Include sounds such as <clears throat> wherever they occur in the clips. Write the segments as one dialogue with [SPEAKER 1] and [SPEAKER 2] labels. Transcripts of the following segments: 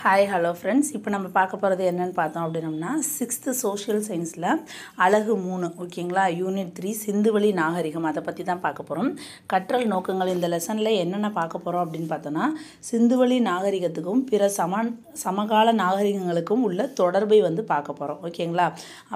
[SPEAKER 1] hi hello friends இப்போ நம்ம பார்க்க போகிறது என்னென்னு பார்த்தோம் அப்படின்னம்னா சிக்ஸ்த்து சோஷியல் சயின்ஸில் அழகு மூணு ஓகேங்களா யூனிட் த்ரீ வழி நாகரிகம் அதை பற்றி தான் பார்க்க போகிறோம் கற்றல் நோக்கங்கள் இந்த லெசனில் என்னென்ன பார்க்க போகிறோம் அப்படின்னு பார்த்தோன்னா வழி நாகரிகத்துக்கும் பிற சம சமகால நாகரிகங்களுக்கும் உள்ள தொடர்பை வந்து பார்க்க போகிறோம் ஓகேங்களா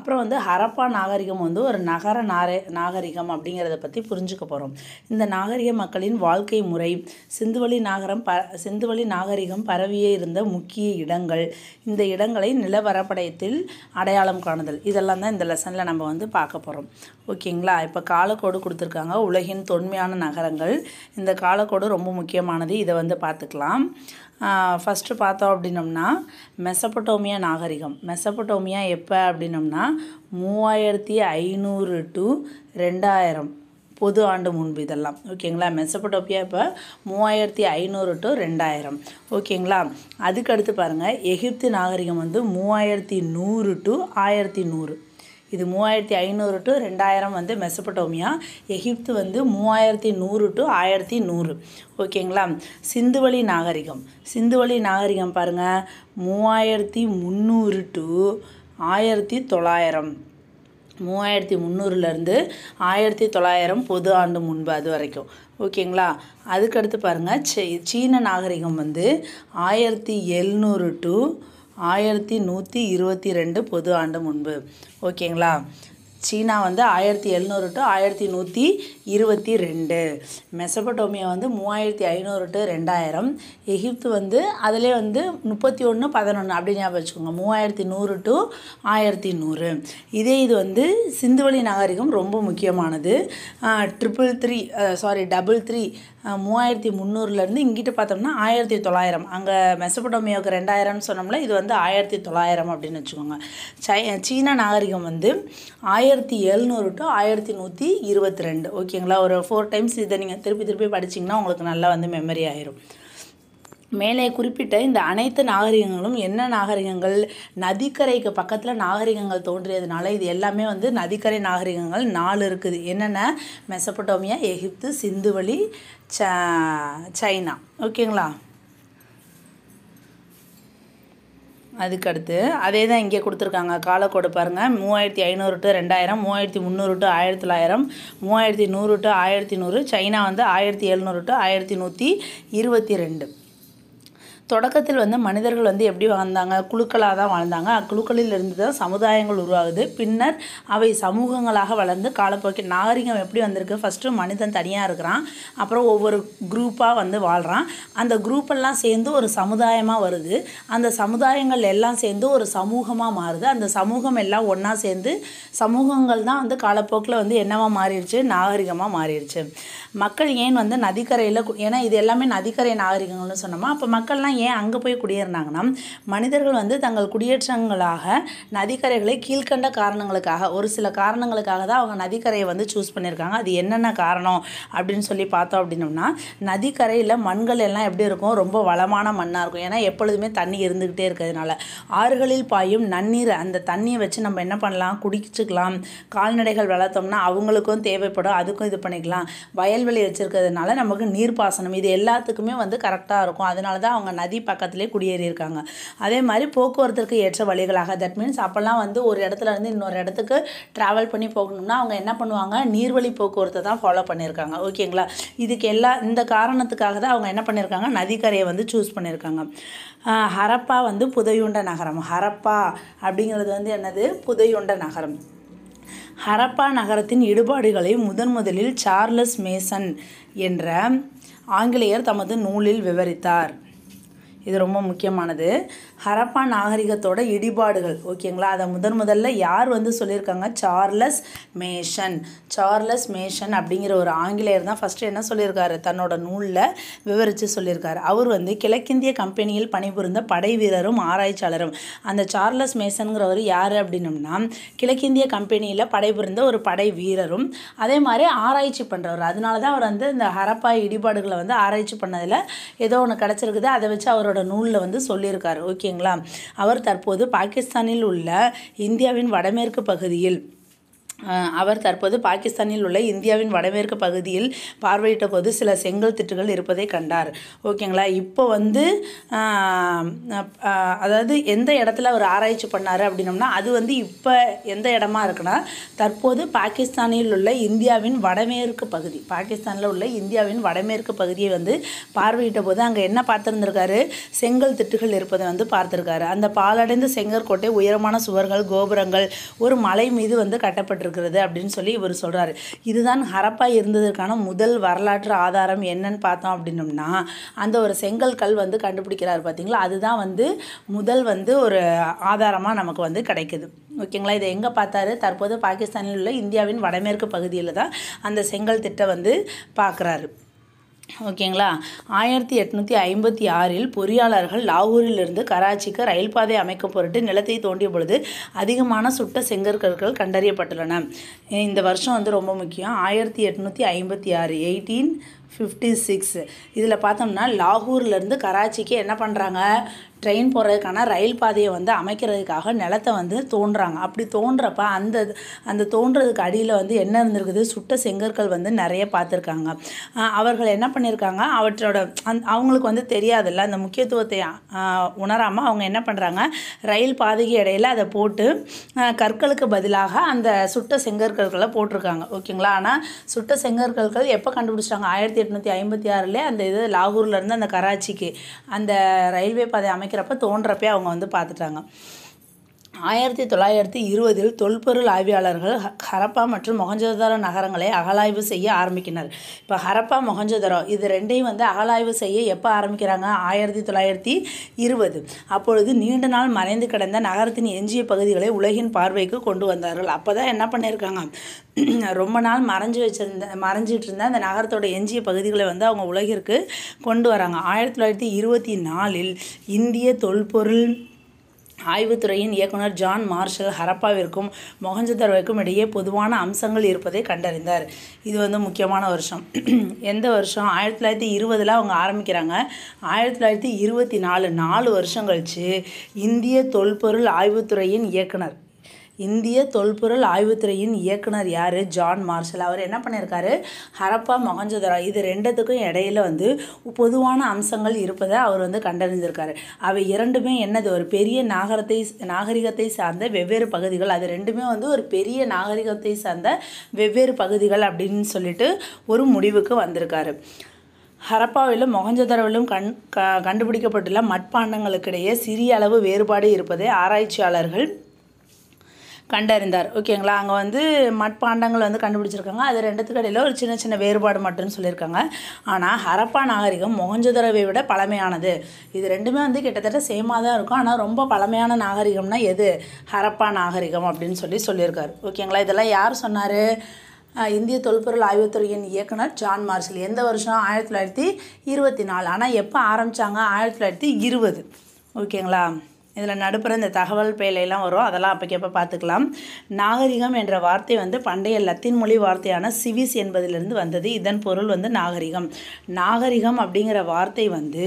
[SPEAKER 1] அப்புறம் வந்து ஹரப்பா நாகரிகம் வந்து ஒரு நகர நாரே நாகரிகம் அப்படிங்கிறத பற்றி புரிஞ்சுக்க போகிறோம் இந்த நாகரிக மக்களின் வாழ்க்கை முறை சிந்துவழி நாகரம் ப சிந்துவெளி நாகரிகம் பரவியே இருந்த முக்கிய முக்கிய இடங்கள் இந்த இடங்களை நிலவரப்படயத்தில் அடையாளம் காணுதல் இதெல்லாம் தான் இந்த லெசனில் நம்ம வந்து பார்க்க போகிறோம் ஓகேங்களா இப்போ காலக்கோடு கொடுத்துருக்காங்க உலகின் தொன்மையான நகரங்கள் இந்த காலக்கோடு ரொம்ப முக்கியமானது இதை வந்து பார்த்துக்கலாம் ஃபஸ்ட்டு பார்த்தோம் அப்படின்னம்னா மெசப்பட்டோமியா நாகரிகம் மெசப்பட்டோமியா எப்போ அப்படின்னம்னா மூவாயிரத்தி ஐநூறு டு ரெண்டாயிரம் பொது ஆண்டு முன்பு இதெல்லாம் ஓகேங்களா மெசபடோப்பியா இப்போ மூவாயிரத்தி ஐநூறு டு ரெண்டாயிரம் ஓகேங்களா அதுக்கடுத்து பாருங்கள் எகிப்து நாகரிகம் வந்து மூவாயிரத்தி நூறு டு ஆயிரத்தி நூறு இது மூவாயிரத்தி ஐநூறு டு ரெண்டாயிரம் வந்து மெசபடோமியா எகிப்து வந்து மூவாயிரத்தி நூறு டு ஆயிரத்தி நூறு ஓகேங்களா சிந்துவழி நாகரிகம் சிந்துவழி நாகரிகம் பாருங்கள் மூவாயிரத்தி முந்நூறு டு ஆயிரத்தி தொள்ளாயிரம் மூவாயிரத்தி முந்நூறுலேருந்து ஆயிரத்தி தொள்ளாயிரம் பொது ஆண்டு முன்பு அது வரைக்கும் ஓகேங்களா அதுக்கடுத்து பாருங்கள் சீன நாகரிகம் வந்து ஆயிரத்தி எழுநூறு டு ஆயிரத்தி நூற்றி இருபத்தி ரெண்டு பொது ஆண்டு முன்பு ஓகேங்களா சீனா வந்து ஆயிரத்தி எழுநூறு டு ஆயிரத்தி நூற்றி இருபத்தி ரெண்டு மெசபட்டோமியா வந்து மூவாயிரத்தி ஐநூறு டு ரெண்டாயிரம் எகிப்து வந்து அதிலே வந்து முப்பத்தி ஒன்று பதினொன்று அப்படி ஞாபகம் வச்சுக்கோங்க மூவாயிரத்தி நூறு டு ஆயிரத்தி நூறு இதே இது வந்து சிந்துவெளி நாகரிகம் ரொம்ப முக்கியமானது triple three sorry double three மூவாயிரத்தி முந்நூறுலேருந்து இங்கிட்ட பார்த்தோம்னா ஆயிரத்தி தொள்ளாயிரம் அங்கே மெசபடோமியாவுக்கு ரெண்டாயிரம்னு சொன்னோம்ல இது வந்து ஆயிரத்தி தொள்ளாயிரம் அப்படின்னு வச்சுக்கோங்க சை சீன நாகரிகம் வந்து ஆயிரத்தி எழுநூறு டு ஆயிரத்தி நூற்றி இருபத்தி ரெண்டு ஓகேங்களா ஒரு ஃபோர் டைம்ஸ் இதை நீங்கள் திருப்பி திருப்பி படிச்சிங்கன்னா உங்களுக்கு நல்லா வந்து மெமரி ஆயிரும் மேலே குறிப்பிட்ட இந்த அனைத்து நாகரிகங்களும் என்ன நாகரிகங்கள் நதிக்கரைக்கு பக்கத்தில் நாகரிகங்கள் தோன்றியதுனால இது எல்லாமே வந்து நதிக்கரை நாகரிகங்கள் நாலு இருக்குது என்னென்ன மெசப்பட்டோமியா எகிப்து சிந்துவெளி ச சைனா ஓகேங்களா அதுக்கடுத்து அதே தான் இங்கே கொடுத்துருக்காங்க காலக்கோடு பாருங்கள் மூவாயிரத்தி ஐநூறு டு ரெண்டாயிரம் மூவாயிரத்தி முந்நூறு டு ஆயிரத்தி தொள்ளாயிரம் மூவாயிரத்தி நூறு டு ஆயிரத்தி நூறு சைனா வந்து ஆயிரத்தி எழுநூறு டு ஆயிரத்தி நூற்றி இருபத்தி ரெண்டு தொடக்கத்தில் வந்து மனிதர்கள் வந்து எப்படி வாழ்ந்தாங்க குழுக்களாக தான் வாழ்ந்தாங்க அக்குழுக்களில் இருந்து தான் சமுதாயங்கள் உருவாகுது பின்னர் அவை சமூகங்களாக வளர்ந்து காலப்போக்கில் நாகரிகம் எப்படி வந்திருக்கு ஃபஸ்ட்டு மனிதன் தனியாக இருக்கிறான் அப்புறம் ஒவ்வொரு குரூப்பாக வந்து வாழ்கிறான் அந்த குரூப்பெல்லாம் சேர்ந்து ஒரு சமுதாயமாக வருது அந்த சமுதாயங்கள் எல்லாம் சேர்ந்து ஒரு சமூகமாக மாறுது அந்த சமூகம் எல்லாம் ஒன்றா சேர்ந்து சமூகங்கள் தான் வந்து காலப்போக்கில் வந்து என்னவாக மாறிடுச்சு நாகரிகமாக மாறிடுச்சு மக்கள் ஏன் வந்து நதிக்கரையில் ஏன்னா இது எல்லாமே நதிக்கரை நாகரிகங்கள்னு சொன்னோமா அப்போ மக்கள்லாம் ஏன் அங்கே போய் குடியேறினாங்கன்னா மனிதர்கள் வந்து தங்கள் குடியேற்றங்களாக நதிக்கரைகளை கீழ்கண்ட காரணங்களுக்காக ஒரு சில காரணங்களுக்காக தான் அவங்க நதிக்கரையை வந்து சூஸ் பண்ணியிருக்காங்க அது என்னென்ன காரணம் அப்படின்னு சொல்லி பார்த்தோம் அப்படின்னோம்னா நதிக்கரையில் மண்கள் எல்லாம் எப்படி இருக்கும் ரொம்ப வளமான மண்ணாக இருக்கும் ஏன்னா எப்பொழுதுமே தண்ணி இருந்துக்கிட்டே இருக்கிறதுனால ஆறுகளில் பாயும் நன்னீர் அந்த தண்ணியை வச்சு நம்ம என்ன பண்ணலாம் குடிச்சுக்கலாம் கால்நடைகள் வளர்த்தோம்னா அவங்களுக்கும் தேவைப்படும் அதுக்கும் இது பண்ணிக்கலாம் வயல்வெளி வச்சுருக்கிறதுனால நமக்கு நீர்ப்பாசனம் இது எல்லாத்துக்குமே வந்து கரெக்டாக இருக்கும் அதனால தான் அவங்க நதி பக்கத்துலேயே குடியேறியிருக்காங்க அதே மாதிரி போக்குவரத்துக்கு ஏற்ற வழிகளாக தட் மீன்ஸ் அப்போல்லாம் வந்து ஒரு இடத்துல இருந்து இன்னொரு இடத்துக்கு ட்ராவல் பண்ணி போகணும்னா அவங்க என்ன பண்ணுவாங்க நீர்வழி போக்குவரத்தை தான் ஃபாலோ பண்ணியிருக்காங்க ஓகேங்களா இதுக்கு எல்லா இந்த காரணத்துக்காக தான் அவங்க என்ன பண்ணியிருக்காங்க நதிக்கரையை வந்து சூஸ் பண்ணியிருக்காங்க ஹரப்பா வந்து புதையுண்ட நகரம் ஹரப்பா அப்படிங்கிறது வந்து என்னது புதையுண்ட நகரம் ஹரப்பா நகரத்தின் இடுபாடுகளை முதன் முதலில் சார்லஸ் மேசன் என்ற ஆங்கிலேயர் தமது நூலில் விவரித்தார் இது ரொம்ப முக்கியமானது ஹரப்பா நாகரிகத்தோட இடிபாடுகள் ஓகேங்களா அதை முதன் முதல்ல யார் வந்து சொல்லியிருக்காங்க சார்லஸ் மேஷன் சார்லஸ் மேஷன் அப்படிங்கிற ஒரு ஆங்கிலேயர் தான் ஃபஸ்ட்டு என்ன சொல்லியிருக்காரு தன்னோட நூலில் விவரித்து சொல்லியிருக்காரு அவர் வந்து கிழக்கிந்திய கம்பெனியில் பணிபுரிந்த படை வீரரும் ஆராய்ச்சியாளரும் அந்த சார்லஸ் மேசன்கிறவர் யார் அப்படின்னம்னா கிழக்கிந்திய கம்பெனியில் படைபுரிந்த ஒரு படை வீரரும் அதே மாதிரி ஆராய்ச்சி பண்ணுறவர் அதனால தான் அவர் வந்து இந்த ஹரப்பா இடிபாடுகளை வந்து ஆராய்ச்சி பண்ணதில் ஏதோ ஒன்று கிடச்சிருக்குது அதை வச்சு அவரோட நூலில் வந்து சொல்லியிருக்காரு ஓகே ஓகேங்களா அவர் தற்போது பாகிஸ்தானில் உள்ள இந்தியாவின் வடமேற்கு பகுதியில் அவர் தற்போது பாகிஸ்தானில் உள்ள இந்தியாவின் வடமேற்கு பகுதியில் பார்வையிட்ட போது சில செங்கல் திட்டுகள் இருப்பதை கண்டார் ஓகேங்களா இப்போ வந்து அதாவது எந்த இடத்துல அவர் ஆராய்ச்சி பண்ணார் அப்படின்னம்னா அது வந்து இப்போ எந்த இடமா இருக்குன்னா தற்போது பாகிஸ்தானில் உள்ள இந்தியாவின் வடமேற்கு பகுதி பாகிஸ்தானில் உள்ள இந்தியாவின் வடமேற்கு பகுதியை வந்து பார்வையிட்ட போது அங்கே என்ன பார்த்துருந்துருக்காரு செங்கல் திட்டுகள் இருப்பதை வந்து பார்த்துருக்காரு அந்த பாலடைந்த செங்கற்கோட்டை உயரமான சுவர்கள் கோபுரங்கள் ஒரு மலை மீது வந்து கட்டப்பட்டிருக்கு இருக்கிறது அப்படின்னு சொல்லி இவர் சொல்கிறாரு இதுதான் ஹரப்பா இருந்ததற்கான முதல் வரலாற்று ஆதாரம் என்னன்னு பார்த்தோம் அப்படின்னோம்னா அந்த ஒரு செங்கல் கல் வந்து கண்டுபிடிக்கிறார் பார்த்தீங்களா அதுதான் வந்து முதல் வந்து ஒரு ஆதாரமாக நமக்கு வந்து கிடைக்குது ஓகேங்களா இதை எங்கே பார்த்தாரு தற்போது பாகிஸ்தானில் உள்ள இந்தியாவின் வடமேற்கு பகுதியில் தான் அந்த செங்கல் திட்டம் வந்து பார்க்குறாரு ஓகேங்களா ஆயிரத்தி எட்நூற்றி ஐம்பத்தி ஆறில் பொறியாளர்கள் லாகூரிலிருந்து கராச்சிக்கு ரயில் பாதை அமைக்க பொருட்டு நிலத்தை தோண்டிய பொழுது அதிகமான சுட்ட செங்கற்கற்கள் கண்டறியப்பட்டுள்ளன இந்த வருஷம் வந்து ரொம்ப முக்கியம் ஆயிரத்தி எட்நூற்றி ஐம்பத்தி ஆறு எயிட்டீன் ஃபிஃப்டி சிக்ஸ் இதில் பார்த்தோம்னா லாகூர்லேருந்து கராச்சிக்கு என்ன பண்ணுறாங்க ட்ரெயின் போகிறதுக்கான ரயில் பாதையை வந்து அமைக்கிறதுக்காக நிலத்தை வந்து தோன்றாங்க அப்படி தோன்றப்ப அந்த அந்த தோன்றதுக்கு அடியில் வந்து என்ன இருந்திருக்குது சுட்ட செங்கற்கள் வந்து நிறைய பார்த்துருக்காங்க அவர்கள் என்ன பண்ணியிருக்காங்க அவற்றோட அந் அவங்களுக்கு வந்து தெரியாதுல்ல அந்த முக்கியத்துவத்தை உணராமல் அவங்க என்ன பண்ணுறாங்க ரயில் பாதைக்கு இடையில் அதை போட்டு கற்களுக்கு பதிலாக அந்த சுட்ட செங்கற்கள்களை போட்டிருக்காங்க ஓகேங்களா ஆனால் சுட்ட செங்கற்கள்கள் எப்போ கண்டுபிடிச்சிட்டாங்க ஆயிரத்தி ஆயிரத்தி எட்நூற்றி ஐம்பத்தி ஆறில் அந்த இது லாகூர்லேருந்து அந்த கராச்சிக்கு அந்த ரயில்வே பாதை அமைக்கிறப்ப தோன்றப்பே அவங்க வந்து பார்த்துட்டாங்க ஆயிரத்தி தொள்ளாயிரத்தி இருபதில் தொல்பொருள் ஆய்வியாளர்கள் ஹரப்பா மற்றும் மொகஞ்சதாரோ நகரங்களை அகலாய்வு செய்ய ஆரம்பிக்கினர் இப்போ ஹரப்பா மொகஞ்சதாரோ இது ரெண்டையும் வந்து அகலாய்வு செய்ய எப்போ ஆரம்பிக்கிறாங்க ஆயிரத்தி தொள்ளாயிரத்தி இருபது அப்பொழுது நீண்ட நாள் மறைந்து கிடந்த நகரத்தின் எஞ்சிய பகுதிகளை உலகின் பார்வைக்கு கொண்டு வந்தார்கள் அப்போ தான் என்ன பண்ணியிருக்காங்க <clears throat> ரொம்ப நாள் மறைஞ்சு வச்சிருந்த மறைஞ்சிட்டு இருந்த அந்த நகரத்தோட எஞ்சிய பகுதிகளை வந்து அவங்க உலகிற்கு கொண்டு வராங்க ஆயிரத்தி தொள்ளாயிரத்தி இருபத்தி நாலில் இந்திய தொல்பொருள் ஆய்வுத்துறையின் இயக்குனர் ஜான் மார்ஷல் ஹரப்பாவிற்கும் மொகஞ்சதர்வைக்கும் இடையே பொதுவான அம்சங்கள் இருப்பதை கண்டறிந்தார் இது வந்து முக்கியமான வருஷம் எந்த வருஷம் ஆயிரத்தி தொள்ளாயிரத்தி இருபதில் அவங்க ஆரம்பிக்கிறாங்க ஆயிரத்தி தொள்ளாயிரத்தி இருபத்தி நாலு நாலு வருஷம் கழித்து இந்திய தொல்பொருள் ஆய்வுத்துறையின் இயக்குனர் இந்திய தொல்பொருள் ஆய்வுத்துறையின் இயக்குனர் யார் ஜான் மார்ஷல் அவர் என்ன பண்ணியிருக்காரு ஹரப்பா மொகஞ்சதரா இது ரெண்டுத்துக்கும் இடையில வந்து பொதுவான அம்சங்கள் இருப்பதை அவர் வந்து கண்டறிஞ்சிருக்காரு அவை இரண்டுமே என்னது ஒரு பெரிய நாகரத்தை நாகரிகத்தை சார்ந்த வெவ்வேறு பகுதிகள் அது ரெண்டுமே வந்து ஒரு பெரிய நாகரிகத்தை சார்ந்த வெவ்வேறு பகுதிகள் அப்படின்னு சொல்லிட்டு ஒரு முடிவுக்கு வந்திருக்காரு ஹரப்பாவிலும் மொகஞ்சதரவிலும் கண் க கண்டுபிடிக்கப்பட்டுள்ள மட்பாண்டங்களுக்கிடையே சிறிய அளவு வேறுபாடு இருப்பதை ஆராய்ச்சியாளர்கள் கண்டறிந்தார் ஓகேங்களா அங்கே வந்து மட்பாண்டங்கள் வந்து கண்டுபிடிச்சிருக்காங்க அது ரெண்டுத்துக்கு இடையில் ஒரு சின்ன சின்ன வேறுபாடு மட்டும்னு சொல்லியிருக்காங்க ஆனால் ஹரப்பா நாகரிகம் மொகஞ்சதுரவை விட பழமையானது இது ரெண்டுமே வந்து கிட்டத்தட்ட சேமாக தான் இருக்கும் ஆனால் ரொம்ப பழமையான நாகரிகம்னா எது ஹரப்பா நாகரிகம் அப்படின்னு சொல்லி சொல்லியிருக்காரு ஓகேங்களா இதெல்லாம் யார் சொன்னார் இந்திய தொல்பொருள் ஆய்வுத்துறையின் இயக்குனர் ஜான் மார்ஷல் எந்த வருஷம் ஆயிரத்தி தொள்ளாயிரத்தி இருபத்தி நாலு ஆனால் எப்போ ஆரம்பித்தாங்க ஆயிரத்தி தொள்ளாயிரத்தி இருபது ஓகேங்களா இதில் நடுப்புற இந்த தகவல் பேழையெல்லாம் வரும் அதெல்லாம் அப்போக்கப்போ பார்த்துக்கலாம் நாகரிகம் என்ற வார்த்தை வந்து பண்டைய லத்தீன் மொழி வார்த்தையான சிவிஸ் என்பதிலிருந்து வந்தது இதன் பொருள் வந்து நாகரிகம் நாகரிகம் அப்படிங்கிற வார்த்தை வந்து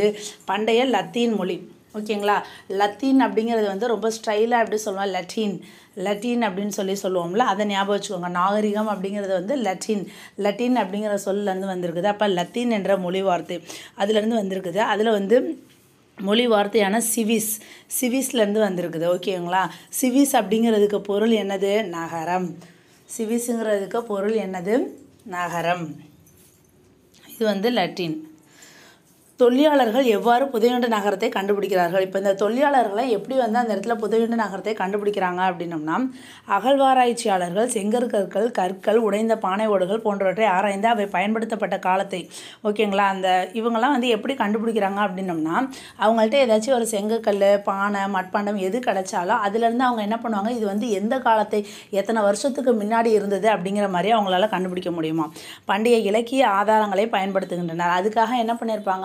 [SPEAKER 1] பண்டைய லத்தீன் மொழி ஓகேங்களா லத்தீன் அப்படிங்கிறது வந்து ரொம்ப ஸ்டைலாக எப்படி சொல்லுவோம் லட்டின் லட்டின் அப்படின்னு சொல்லி சொல்லுவோம்ல அதை ஞாபகம் வச்சுக்கோங்க நாகரிகம் அப்படிங்கிறது வந்து லட்டின் லட்டின் அப்படிங்கிற சொல்லேருந்து வந்திருக்குது அப்போ லத்தீன் என்ற மொழி வார்த்தை அதுலேருந்து வந்திருக்குது அதில் வந்து மொழி வார்த்தையான சிவிஸ் சிவிஸ்லேருந்து வந்திருக்குது ஓகேங்களா சிவிஸ் அப்படிங்கிறதுக்கு பொருள் என்னது நகரம் சிவிஸுங்கிறதுக்கு பொருள் என்னது நகரம் இது வந்து லட்டின் தொழிலாளர்கள் எவ்வாறு புதையுண்ட நகரத்தை கண்டுபிடிக்கிறார்கள் இப்போ இந்த தொழிலாளர்களை எப்படி வந்து அந்த இடத்துல புதையுண்ட நகரத்தை கண்டுபிடிக்கிறாங்க அப்படின்னம்னா அகழ்வாராய்ச்சியாளர்கள் செங்கற்கற்கள் கற்கள் உடைந்த பானை ஓடுகள் போன்றவற்றை ஆராய்ந்து அவை பயன்படுத்தப்பட்ட காலத்தை ஓகேங்களா அந்த இவங்கெல்லாம் வந்து எப்படி கண்டுபிடிக்கிறாங்க அப்படின்னம்னா அவங்கள்ட்ட ஏதாச்சும் ஒரு செங்கக்கல் பானை மட்பாண்டம் எது கிடைச்சாலும் அதுலேருந்து அவங்க என்ன பண்ணுவாங்க இது வந்து எந்த காலத்தை எத்தனை வருஷத்துக்கு முன்னாடி இருந்தது அப்படிங்கிற மாதிரி அவங்களால கண்டுபிடிக்க முடியுமா பண்டைய இலக்கிய ஆதாரங்களை பயன்படுத்துகின்றனர் அதுக்காக என்ன பண்ணியிருப்பாங்க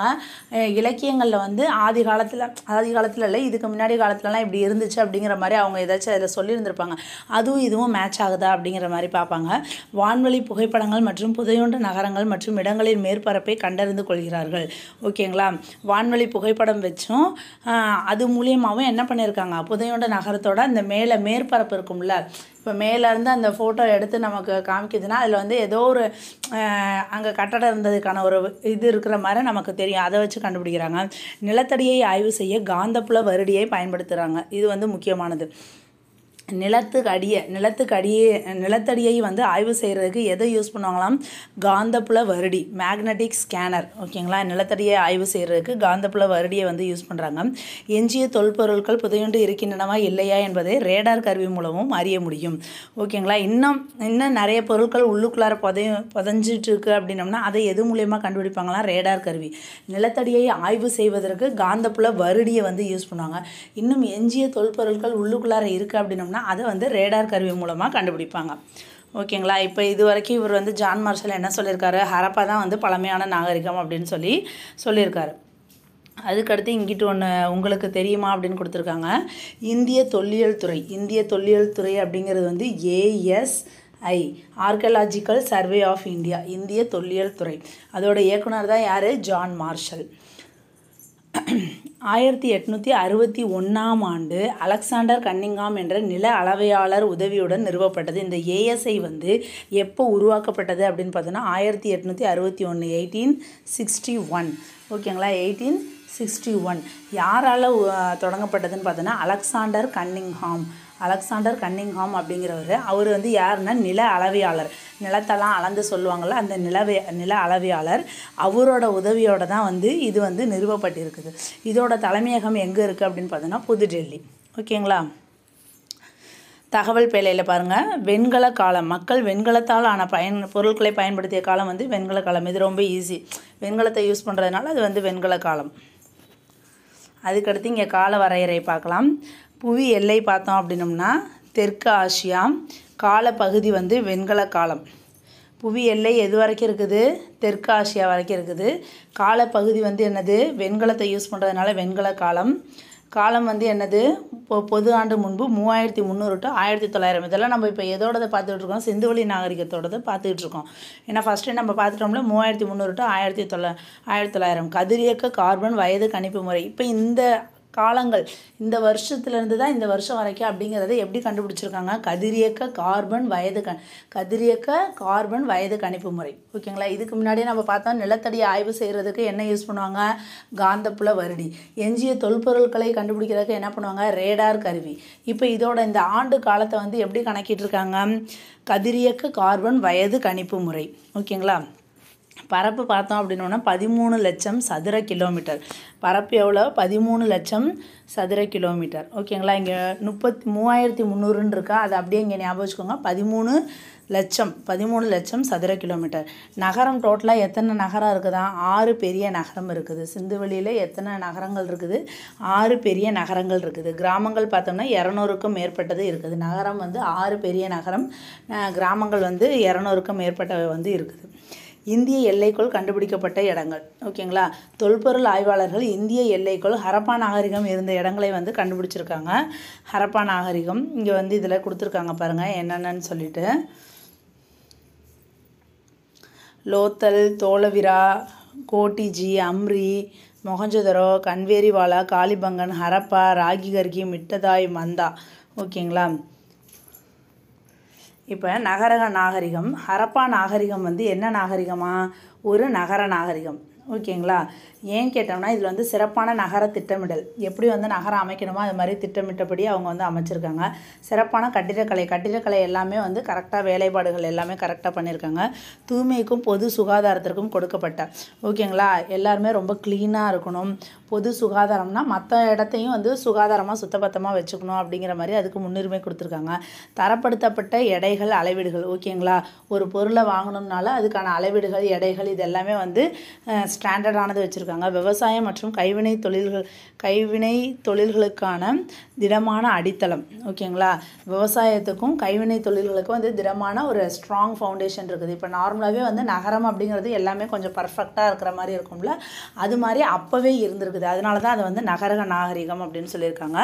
[SPEAKER 1] இலக்கியங்களில் வந்து ஆதி காலத்தில் ஆதி காலத்தில் இல்லை இதுக்கு முன்னாடி காலத்துலலாம் இப்படி இருந்துச்சு அப்படிங்கிற மாதிரி அவங்க ஏதாச்சும் அதில் சொல்லியிருந்திருப்பாங்க அதுவும் இதுவும் மேட்ச் ஆகுதா அப்படிங்கிற மாதிரி பார்ப்பாங்க வான்வழி புகைப்படங்கள் மற்றும் புதையுண்ட நகரங்கள் மற்றும் இடங்களின் மேற்பரப்பை கண்டறிந்து கொள்கிறார்கள் ஓகேங்களா வான்வழி புகைப்படம் வச்சும் அது மூலியமாகவும் என்ன பண்ணியிருக்காங்க புதையுண்ட நகரத்தோட அந்த மேலே மேற்பரப்பு இருக்கும்ல இப்போ மேலேருந்து அந்த ஃபோட்டோ எடுத்து நமக்கு காமிக்குதுன்னா அதில் வந்து ஏதோ ஒரு அங்கே கட்டடம் இருந்ததுக்கான ஒரு இது இருக்கிற மாதிரி நமக்கு தெரியும் அதை வச்சு கண்டுபிடிக்கிறாங்க நிலத்தடியை ஆய்வு செய்ய காந்தப்புல வருடியை பயன்படுத்துகிறாங்க இது வந்து முக்கியமானது நிலத்துக்கு அடியை நிலத்துக்கு அடியே நிலத்தடியை வந்து ஆய்வு செய்கிறதுக்கு எதை யூஸ் பண்ணுவாங்களாம் காந்தப்புல வருடி மேக்னட்டிக் ஸ்கேனர் ஓகேங்களா நிலத்தடியை ஆய்வு செய்கிறதுக்கு காந்தப்புல வருடியை வந்து யூஸ் பண்ணுறாங்க எஞ்சிய தொல்பொருட்கள் புதையுண்டு இருக்கின்றனவா இல்லையா என்பதை ரேடார் கருவி மூலமும் அறிய முடியும் ஓகேங்களா இன்னும் இன்னும் நிறைய பொருட்கள் உள்ளுக்குள்ளார புதை புதஞ்சிட்டு இருக்குது அப்படின்னம்னா அதை எது மூலியமாக கண்டுபிடிப்பாங்களாம் ரேடார் கருவி நிலத்தடியை ஆய்வு செய்வதற்கு காந்தப்புல வருடியை வந்து யூஸ் பண்ணுவாங்க இன்னும் எஞ்சிய தொல்பொருட்கள் உள்ளுக்குள்ளார இருக்குது அப்படின்னம்னா இருந்ததுன்னா அதை வந்து ரேடார் கருவி மூலமாக கண்டுபிடிப்பாங்க ஓகேங்களா இப்போ இது வரைக்கும் இவர் வந்து ஜான் மார்ஷல் என்ன சொல்லியிருக்காரு ஹரப்பா தான் வந்து பழமையான நாகரிகம் அப்படின்னு சொல்லி சொல்லியிருக்காரு அதுக்கடுத்து இங்கிட்டு ஒன்று உங்களுக்கு தெரியுமா அப்படின்னு கொடுத்துருக்காங்க இந்திய தொல்லியல் துறை இந்திய தொல்லியல் துறை அப்படிங்கிறது வந்து AS I archaeological survey of India இந்திய தொல்லியல் துறை அதோட இயக்குனர் தான் யார் ஜான் மார்ஷல் ஆயிரத்தி எட்நூற்றி அறுபத்தி ஒன்றாம் ஆண்டு அலெக்சாண்டர் கன்னிங்காம் என்ற நில அளவையாளர் உதவியுடன் நிறுவப்பட்டது இந்த ஏஎஸ்ஐ வந்து எப்போ உருவாக்கப்பட்டது அப்படின்னு பார்த்தோன்னா ஆயிரத்தி எட்நூற்றி அறுபத்தி ஒன்று எயிட்டீன் சிக்ஸ்டி ஒன் ஓகேங்களா எயிட்டீன் சிக்ஸ்டி ஒன் யாரால் தொடங்கப்பட்டதுன்னு பார்த்தோன்னா அலெக்சாண்டர் கன்னிங்ஹாம் அலெக்சாண்டர் கன்னிங்ஹாம் அப்படிங்கிறவர் அவர் வந்து யாருன்னா நில அளவியாளர் நிலத்தெல்லாம் அளந்து சொல்லுவாங்கள்ல அந்த நிலவை நில அளவியாளர் அவரோட உதவியோடு தான் வந்து இது வந்து நிறுவப்பட்டிருக்குது இதோட தலைமையகம் எங்கே இருக்குது அப்படின்னு பார்த்தோன்னா புதுடெல்லி ஓகேங்களா தகவல் பேழையில் பாருங்கள் வெண்கல காலம் மக்கள் வெண்கலத்தால் ஆன பயன் பொருட்களை பயன்படுத்திய காலம் வந்து வெண்கல காலம் இது ரொம்ப ஈஸி வெண்கலத்தை யூஸ் பண்ணுறதுனால அது வந்து வெண்கல காலம் அதுக்கடுத்து இங்கே கால வரையறை பார்க்கலாம் புவி எல்லை பார்த்தோம் அப்படின்னம்னா தெற்கு ஆசியா காலப்பகுதி வந்து வெண்கல காலம் புவி எல்லை எது வரைக்கும் இருக்குது தெற்கு ஆசியா வரைக்கும் இருக்குது காலப்பகுதி வந்து என்னது வெண்கலத்தை யூஸ் பண்ணுறதுனால வெண்கல காலம் காலம் வந்து என்னது இப்போ பொது ஆண்டு முன்பு மூவாயிரத்தி முந்நூறு டு ஆயிரத்தி தொள்ளாயிரம் இதெல்லாம் நம்ம இப்போ எதோடதை பார்த்துட்டு இருக்கோம் சிந்துவெளி நாகரிகத்தோடதை பார்த்துக்கிட்டு இருக்கோம் ஏன்னா ஃபஸ்ட்டு நம்ம பார்த்துட்டோம்ல மூவாயிரத்தி முந்நூறு டு ஆயிரத்தி தொள்ளா ஆயிரத்தி தொள்ளாயிரம் கதிரியக்க கார்பன் வயது கணிப்பு முறை இப்போ இந்த காலங்கள் இந்த வருஷத்துலேருந்து தான் இந்த வருஷம் வரைக்கும் அப்படிங்கிறத எப்படி கண்டுபிடிச்சிருக்காங்க கதிரியக்க கார்பன் வயது க கதிரியக்க கார்பன் வயது கணிப்பு முறை ஓகேங்களா இதுக்கு முன்னாடியே நம்ம பார்த்தோம் நிலத்தடி ஆய்வு செய்கிறதுக்கு என்ன யூஸ் பண்ணுவாங்க காந்தப்புல வருடி எஞ்சிய தொல்பொருட்களை கண்டுபிடிக்கிறதுக்கு என்ன பண்ணுவாங்க ரேடார் கருவி இப்போ இதோட இந்த ஆண்டு காலத்தை வந்து எப்படி கணக்கிட்டு இருக்காங்க கதிரியக்க கார்பன் வயது கணிப்பு முறை ஓகேங்களா பரப்பு பார்த்தோம் அப்படின்னோன்னா பதிமூணு லட்சம் சதுர கிலோமீட்டர் பரப்பு எவ்வளோ பதிமூணு லட்சம் சதுர கிலோமீட்டர் ஓகேங்களா இங்கே முப்பத்தி மூவாயிரத்தி முந்நூறுன்னு இருக்கா அதை அப்படியே இங்கே ஞாபகம் வச்சுக்கோங்க பதிமூணு லட்சம் பதிமூணு லட்சம் சதுர கிலோமீட்டர் நகரம் டோட்டலாக எத்தனை நகரம் இருக்குதா ஆறு பெரிய நகரம் இருக்குது சிந்துவெளியில் எத்தனை நகரங்கள் இருக்குது ஆறு பெரிய நகரங்கள் இருக்குது கிராமங்கள் பார்த்தோம்னா இரநூறுக்கும் மேற்பட்டது இருக்குது நகரம் வந்து ஆறு பெரிய நகரம் கிராமங்கள் வந்து இரநூறுக்கும் மேற்பட்டவை வந்து இருக்குது இந்திய எல்லைக்குள் கண்டுபிடிக்கப்பட்ட இடங்கள் ஓகேங்களா தொல்பொருள் ஆய்வாளர்கள் இந்திய எல்லைக்குள் ஹரப்பா நாகரிகம் இருந்த இடங்களை வந்து கண்டுபிடிச்சிருக்காங்க ஹரப்பா நாகரிகம் இங்கே வந்து இதில் கொடுத்துருக்காங்க பாருங்கள் என்னென்னு சொல்லிட்டு லோத்தல் தோலவிரா கோட்டிஜி அம்ரி மொஹஞ்சதரோ கன்வேரிவாலா காளிபங்கன் ஹரப்பா ராகிகர்கி மிட்டதாய் மந்தா ஓகேங்களா இப்போ நகரக நாகரிகம் ஹரப்பா நாகரிகம் வந்து என்ன நாகரிகமாக ஒரு நகர நாகரிகம் ஓகேங்களா ஏன்னு கேட்டோம்னா இதில் வந்து சிறப்பான நகர திட்டமிடல் எப்படி வந்து நகரம் அமைக்கணுமோ அது மாதிரி திட்டமிட்டபடி அவங்க வந்து அமைச்சிருக்காங்க சிறப்பான கட்டிடக்கலை கட்டிடக்கலை எல்லாமே வந்து கரெக்டாக வேலைப்பாடுகள் எல்லாமே கரெக்டாக பண்ணியிருக்காங்க தூய்மைக்கும் பொது சுகாதாரத்திற்கும் கொடுக்கப்பட்ட ஓகேங்களா எல்லாருமே ரொம்ப க்ளீனாக இருக்கணும் பொது சுகாதாரம்னா மற்ற இடத்தையும் வந்து சுகாதாரமாக சுத்தபத்தமாக வச்சுக்கணும் அப்படிங்கிற மாதிரி அதுக்கு முன்னுரிமை கொடுத்துருக்காங்க தரப்படுத்தப்பட்ட எடைகள் அளவீடுகள் ஓகேங்களா ஒரு பொருளை வாங்கணும்னால அதுக்கான அளவீடுகள் எடைகள் இது எல்லாமே வந்து ஸ்டாண்டர்டானது வச்சுருக்காங்க வச்சுருக்காங்க விவசாயம் மற்றும் கைவினை தொழில்கள் கைவினை தொழில்களுக்கான திடமான அடித்தளம் ஓகேங்களா விவசாயத்துக்கும் கைவினை தொழில்களுக்கும் வந்து திடமான ஒரு ஸ்ட்ராங் ஃபவுண்டேஷன் இருக்குது இப்போ நார்மலாகவே வந்து நகரம் அப்படிங்கிறது எல்லாமே கொஞ்சம் பர்ஃபெக்டாக இருக்கிற மாதிரி இருக்கும்ல அது மாதிரி அப்போவே இருந்திருக்குது அதனால தான் அது வந்து நகரக நாகரிகம் அப்படின்னு சொல்லியிருக்காங்க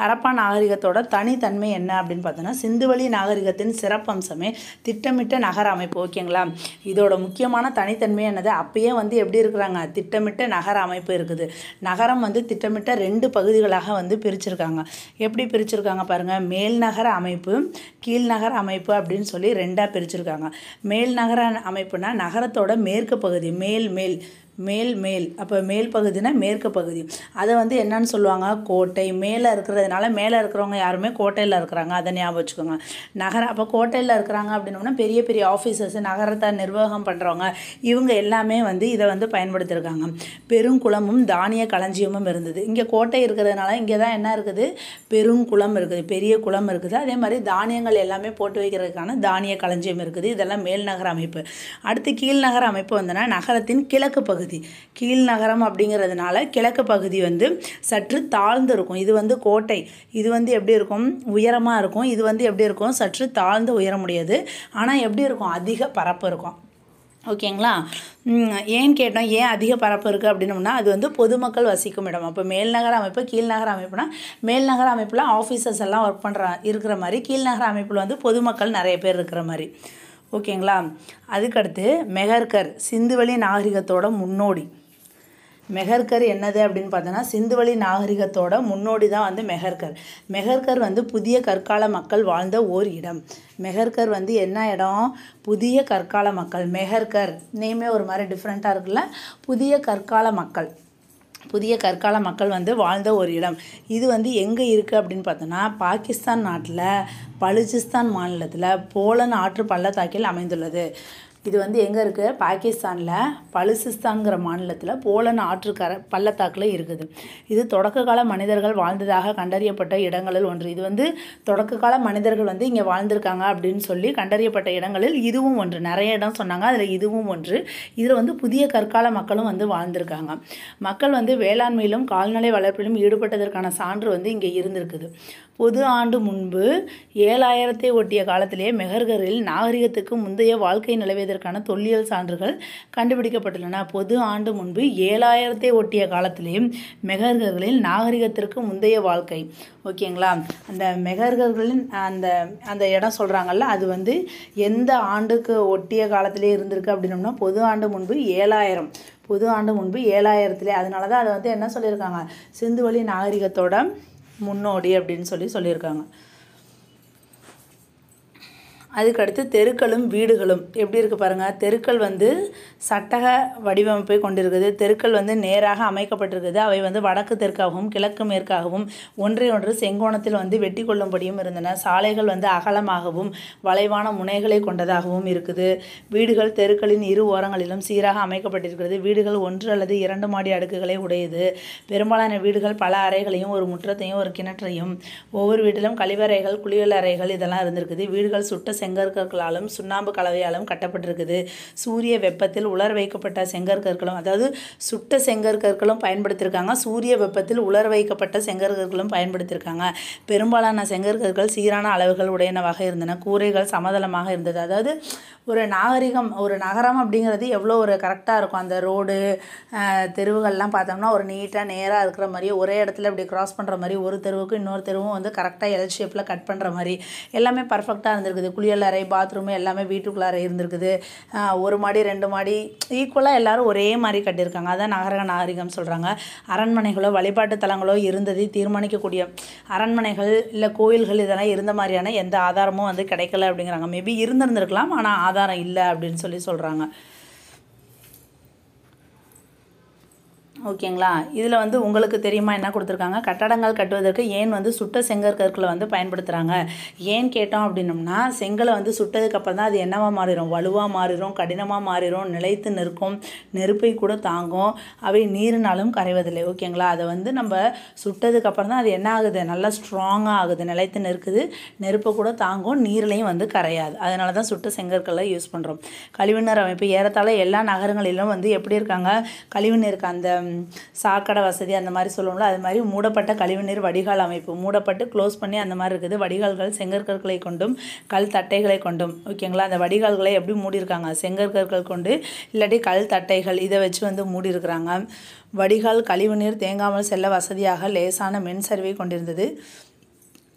[SPEAKER 1] ஹரப்பா நாகரிகத்தோட தனித்தன்மை என்ன அப்படின்னு பார்த்தோன்னா சிந்துவழி நாகரிகத்தின் சிறப்பம்சமே திட்டமிட்ட நகர அமைப்பு ஓகேங்களா இதோட முக்கியமான தனித்தன்மை என்னது அப்பயே வந்து எப்படி இருக்கிறாங்க திட்டமிட்ட நகர அமைப்பு இருக்குது நகரம் வந்து திட்டமிட்ட ரெண்டு பகுதிகளாக வந்து பிரிச்சிருக்காங்க எப்படி பிரிச்சிருக்காங்க பாருங்கள் மேல் நகர அமைப்பு கீழ்நகர அமைப்பு அப்படின்னு சொல்லி ரெண்டாக பிரிச்சிருக்காங்க மேல் நகர அமைப்புனா நகரத்தோட மேற்கு பகுதி மேல் மேல் மேல் மேல் அப்போ மேல் பகுதினா மேற்கு பகுதி அதை வந்து என்னன்னு சொல்லுவாங்க கோட்டை மேலே இருக்கிறதுனால மேலே இருக்கிறவங்க யாருமே கோட்டையில் இருக்கிறாங்க அதை ஞாபகம் வச்சுக்கோங்க நகரம் அப்போ கோட்டையில் இருக்கிறாங்க அப்படின்னோம்னா பெரிய பெரிய ஆஃபீஸர்ஸ் நகரத்தை நிர்வாகம் பண்ணுறவங்க இவங்க எல்லாமே வந்து இதை வந்து பயன்படுத்தியிருக்காங்க பெருங்குளமும் தானிய களஞ்சியமும் இருந்தது இங்கே கோட்டை இருக்கிறதுனால இங்கே தான் என்ன இருக்குது பெருங்குளம் இருக்குது பெரிய குளம் இருக்குது அதே மாதிரி தானியங்கள் எல்லாமே போட்டு வைக்கிறதுக்கான தானிய களஞ்சியம் இருக்குது இதெல்லாம் மேல் அமைப்பு அடுத்து கீழ்நகர அமைப்பு வந்துன்னா நகரத்தின் கிழக்கு பகுதி பகுதி கீழ் நகரம் அப்படிங்கிறதுனால கிழக்கு பகுதி வந்து சற்று தாழ்ந்து இருக்கும் இது வந்து கோட்டை இது வந்து எப்படி இருக்கும் உயரமாக இருக்கும் இது வந்து எப்படி இருக்கும் சற்று தாழ்ந்து முடியாது ஆனால் எப்படி இருக்கும் அதிக பரப்பு இருக்கும் ஓகேங்களா ஏன்னு கேட்டோம் ஏன் அதிக பரப்பு இருக்குது அப்படின்னம்னா அது வந்து பொதுமக்கள் வசிக்கும் இடம் அப்போ மேல்நகர அமைப்பு கீழ்நகர அமைப்புனா மேல்நகர அமைப்பில் ஆஃபீஸர்ஸ் எல்லாம் ஒர்க் பண்ணுற இருக்கிற மாதிரி கீழ்நகர அமைப்பில் வந்து பொதுமக்கள் நிறைய பேர் இருக்கிற மாதிரி ஓகேங்களா அதுக்கடுத்து மெஹர்கர் சிந்துவெளி நாகரிகத்தோட முன்னோடி மெஹர்கர் என்னது அப்படின்னு பார்த்தோன்னா சிந்துவெளி நாகரிகத்தோட முன்னோடி தான் வந்து மெஹர்கர் மெஹர்கர் வந்து புதிய கற்கால மக்கள் வாழ்ந்த ஓர் இடம் மெஹர்கர் வந்து என்ன இடம் புதிய கற்கால மக்கள் மெஹர்கர் நேமே ஒரு மாதிரி டிஃப்ரெண்ட்டாக இருக்குல்ல புதிய கற்கால மக்கள் புதிய கற்கால மக்கள் வந்து வாழ்ந்த ஒரு இடம் இது வந்து எங்கே இருக்குது அப்படின்னு பார்த்தோன்னா பாகிஸ்தான் நாட்டில் பலுச்சிஸ்தான் மாநிலத்தில் போலன் ஆற்று பள்ளத்தாக்கில் அமைந்துள்ளது இது வந்து எங்கே இருக்குது பாகிஸ்தானில் பலுசிஸ்தான்ங்கிற மாநிலத்தில் போலன் ஆற்றுக்கர பள்ளத்தாக்கில் இருக்குது இது தொடக்க கால மனிதர்கள் வாழ்ந்ததாக கண்டறியப்பட்ட இடங்களில் ஒன்று இது வந்து தொடக்க கால மனிதர்கள் வந்து இங்கே வாழ்ந்திருக்காங்க அப்படின்னு சொல்லி கண்டறியப்பட்ட இடங்களில் இதுவும் ஒன்று நிறைய இடம் சொன்னாங்க அதில் இதுவும் ஒன்று இதில் வந்து புதிய கற்கால மக்களும் வந்து வாழ்ந்திருக்காங்க மக்கள் வந்து வேளாண்மையிலும் கால்நடை வளர்ப்பிலும் ஈடுபட்டதற்கான சான்று வந்து இங்கே இருந்திருக்குது பொது ஆண்டு முன்பு ஏழாயிரத்தை ஒட்டிய காலத்திலேயே மெஹர்கரில் நாகரிகத்துக்கு முந்தைய வாழ்க்கை நிலவியதற்கான தொல்லியல் சான்றுகள் கண்டுபிடிக்கப்பட்டுள்ளன பொது ஆண்டு முன்பு ஏழாயிரத்தை ஒட்டிய காலத்திலேயும் மெஹர்கர்களில் நாகரிகத்திற்கு முந்தைய வாழ்க்கை ஓகேங்களா அந்த மெகர்களின் அந்த அந்த இடம் சொல்கிறாங்கல்ல அது வந்து எந்த ஆண்டுக்கு ஒட்டிய காலத்திலே இருந்திருக்கு அப்படின்னம்னா பொது ஆண்டு முன்பு ஏழாயிரம் பொது ஆண்டு முன்பு ஏழாயிரத்துலேயே அதனால தான் அதை வந்து என்ன சொல்லியிருக்காங்க சிந்துவெளி நாகரிகத்தோட முன்னோடி அப்படின்னு சொல்லி சொல்லியிருக்காங்க அதுக்கடுத்து தெருக்களும் வீடுகளும் எப்படி இருக்குது பாருங்கள் தெருக்கள் வந்து சட்டக வடிவமைப்பை கொண்டிருக்குது தெருக்கள் வந்து நேராக அமைக்கப்பட்டிருக்குது அவை வந்து வடக்கு தெற்காகவும் கிழக்கு மேற்காகவும் ஒன்றையொன்று செங்கோணத்தில் வந்து வெட்டி கொள்ளும்படியும் இருந்தன சாலைகள் வந்து அகலமாகவும் வளைவான முனைகளை கொண்டதாகவும் இருக்குது வீடுகள் தெருக்களின் இரு ஓரங்களிலும் சீராக அமைக்கப்பட்டிருக்கிறது வீடுகள் ஒன்று அல்லது இரண்டு மாடி அடுக்குகளை உடையது பெரும்பாலான வீடுகள் பல அறைகளையும் ஒரு முற்றத்தையும் ஒரு கிணற்றையும் ஒவ்வொரு வீட்டிலும் கழிவறைகள் குளியலறைகள் இதெல்லாம் இருந்திருக்குது வீடுகள் சுட்ட செங்கற்கற்களாலும் சுண்ணாம்பு கலவையாலும் கட்டப்பட்டிருக்குது சூரிய வெப்பத்தில் உலர் வைக்கப்பட்ட செங்கற்கற்களும் அதாவது சுட்ட செங்கற்கற்களும் பயன்படுத்தியிருக்காங்க சூரிய வெப்பத்தில் உலர் வைக்கப்பட்ட செங்கற்கற்களும் பயன்படுத்தியிருக்காங்க பெரும்பாலான செங்கற்கற்கள் சீரான அளவுகள் உடையனவாக இருந்தன கூரைகள் சமதளமாக இருந்தது அதாவது ஒரு நாகரிகம் ஒரு நகரம் அப்படிங்கிறது எவ்வளோ ஒரு கரெக்டாக இருக்கும் அந்த ரோடு தெருவுகள்லாம் பார்த்தோம்னா ஒரு நீட்டாக நேராக இருக்கிற மாதிரி ஒரே இடத்துல அப்படி க்ராஸ் பண்ணுற மாதிரி ஒரு தெருவுக்கும் இன்னொரு தெருவும் வந்து கரெக்டாக எல் ஷேப்பில் கட் பண்ணுற மாதிரி எல்லாமே பர்ஃபெக்டாக இருந்திருக்குது குளிர் குளியல் அறை பாத்ரூம் எல்லாமே வீட்டுக்குள்ளார இருந்திருக்குது ஒரு மாடி ரெண்டு மாடி ஈக்குவலாக எல்லோரும் ஒரே மாதிரி கட்டியிருக்காங்க அதான் நகரக நாகரிகம் சொல்கிறாங்க அரண்மனைகளோ வழிபாட்டு தலங்களோ இருந்ததை தீர்மானிக்கக்கூடிய அரண்மனைகள் இல்லை கோயில்கள் இதெல்லாம் இருந்த மாதிரியான எந்த ஆதாரமும் வந்து கிடைக்கல அப்படிங்கிறாங்க மேபி இருந்திருந்திருக்கலாம் ஆனால் ஆதாரம் இல்லை அப்படின்னு சொல்லி சொல்கிறாங்க ஓகேங்களா இதில் வந்து உங்களுக்கு தெரியுமா என்ன கொடுத்துருக்காங்க கட்டடங்கள் கட்டுவதற்கு ஏன் வந்து சுட்ட செங்கற் கற்களை வந்து பயன்படுத்துகிறாங்க ஏன் கேட்டோம் அப்படின்னம்னா செங்கலை வந்து சுட்டதுக்கப்புறம் தான் அது என்னவாக மாறிடும் வலுவாக மாறிடும் கடினமாக மாறிடும் நிலைத்து நிற்கும் நெருப்பை கூட தாங்கும் அவை நீரினாலும் கரைவதில்லை ஓகேங்களா அதை வந்து நம்ம சுட்டதுக்கப்புறம் தான் அது என்ன ஆகுது நல்லா ஸ்ட்ராங்காக ஆகுது நிலைத்து நிற்குது நெருப்பை கூட தாங்கும் நீர்லையும் வந்து கரையாது அதனால தான் சுட்ட செங்கற்களை யூஸ் பண்ணுறோம் கழிவுநீர் அமைப்பு ஏறத்தாழ எல்லா நகரங்களிலும் வந்து எப்படி இருக்காங்க கழிவுநீருக்கு அந்த சாக்கடை வசதி அந்த மாதிரி சொல்லுவோம்ல அது மாதிரி மூடப்பட்ட கழிவுநீர் வடிகால் அமைப்பு மூடப்பட்டு க்ளோஸ் பண்ணி அந்த மாதிரி இருக்குது வடிகால்கள் செங்கற்கற்களை கொண்டும் கல் தட்டைகளை கொண்டும் ஓகேங்களா அந்த வடிகால்களை எப்படி மூடியிருக்காங்க செங்கற்கற்கள் கொண்டு இல்லாட்டி கல் தட்டைகள் இதை வச்சு வந்து மூடியிருக்கிறாங்க வடிகால் கழிவுநீர் தேங்காமல் செல்ல வசதியாக லேசான மென்சரிவை கொண்டிருந்தது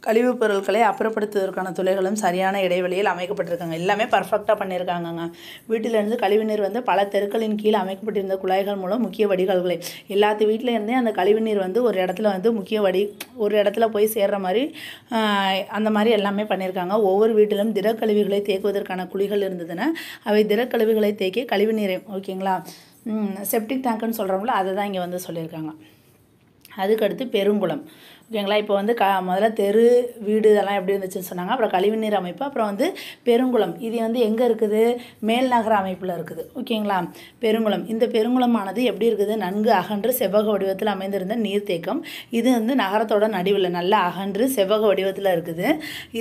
[SPEAKER 1] கழிவுப் பொருட்களை அப்புறப்படுத்துவதற்கான துளைகளும் சரியான இடைவெளியில் அமைக்கப்பட்டிருக்காங்க எல்லாமே பர்ஃபெக்டாக பண்ணியிருக்காங்கங்க வீட்டிலேருந்து கழிவுநீர் வந்து பல தெருக்களின் கீழ் அமைக்கப்பட்டிருந்த குழாய்கள் மூலம் முக்கிய வடிகால்களை எல்லாத்து வீட்டிலேருந்தே இருந்தே அந்த கழிவுநீர் வந்து ஒரு இடத்துல வந்து முக்கிய வடி ஒரு இடத்துல போய் சேர்கிற மாதிரி அந்த மாதிரி எல்லாமே பண்ணியிருக்காங்க ஒவ்வொரு வீட்டிலும் திடக்கழிவுகளை தேக்குவதற்கான குழிகள் இருந்ததுன்னா அவை திடக்கழிவுகளை தேக்கி கழிவு நீரை ஓகேங்களா செப்டிக் டேங்க்னு சொல்கிறவங்கள அதை தான் இங்கே வந்து சொல்லியிருக்காங்க அதுக்கடுத்து பெருங்குளம் ஓகேங்களா இப்போ வந்து க முதல்ல தெரு வீடு இதெல்லாம் எப்படி இருந்துச்சுன்னு சொன்னாங்க அப்புறம் கழிவுநீர் அமைப்பு அப்புறம் வந்து பெருங்குளம் இது வந்து எங்கே இருக்குது மேல் நகர அமைப்பில் இருக்குது ஓகேங்களா பெருங்குளம் இந்த பெருங்குளமானது எப்படி இருக்குது நன்கு அகன்று செவ்வக வடிவத்தில் அமைந்திருந்த நீர்த்தேக்கம் இது வந்து நகரத்தோட நடுவில் நல்லா அகன்று செவ்வக வடிவத்தில் இருக்குது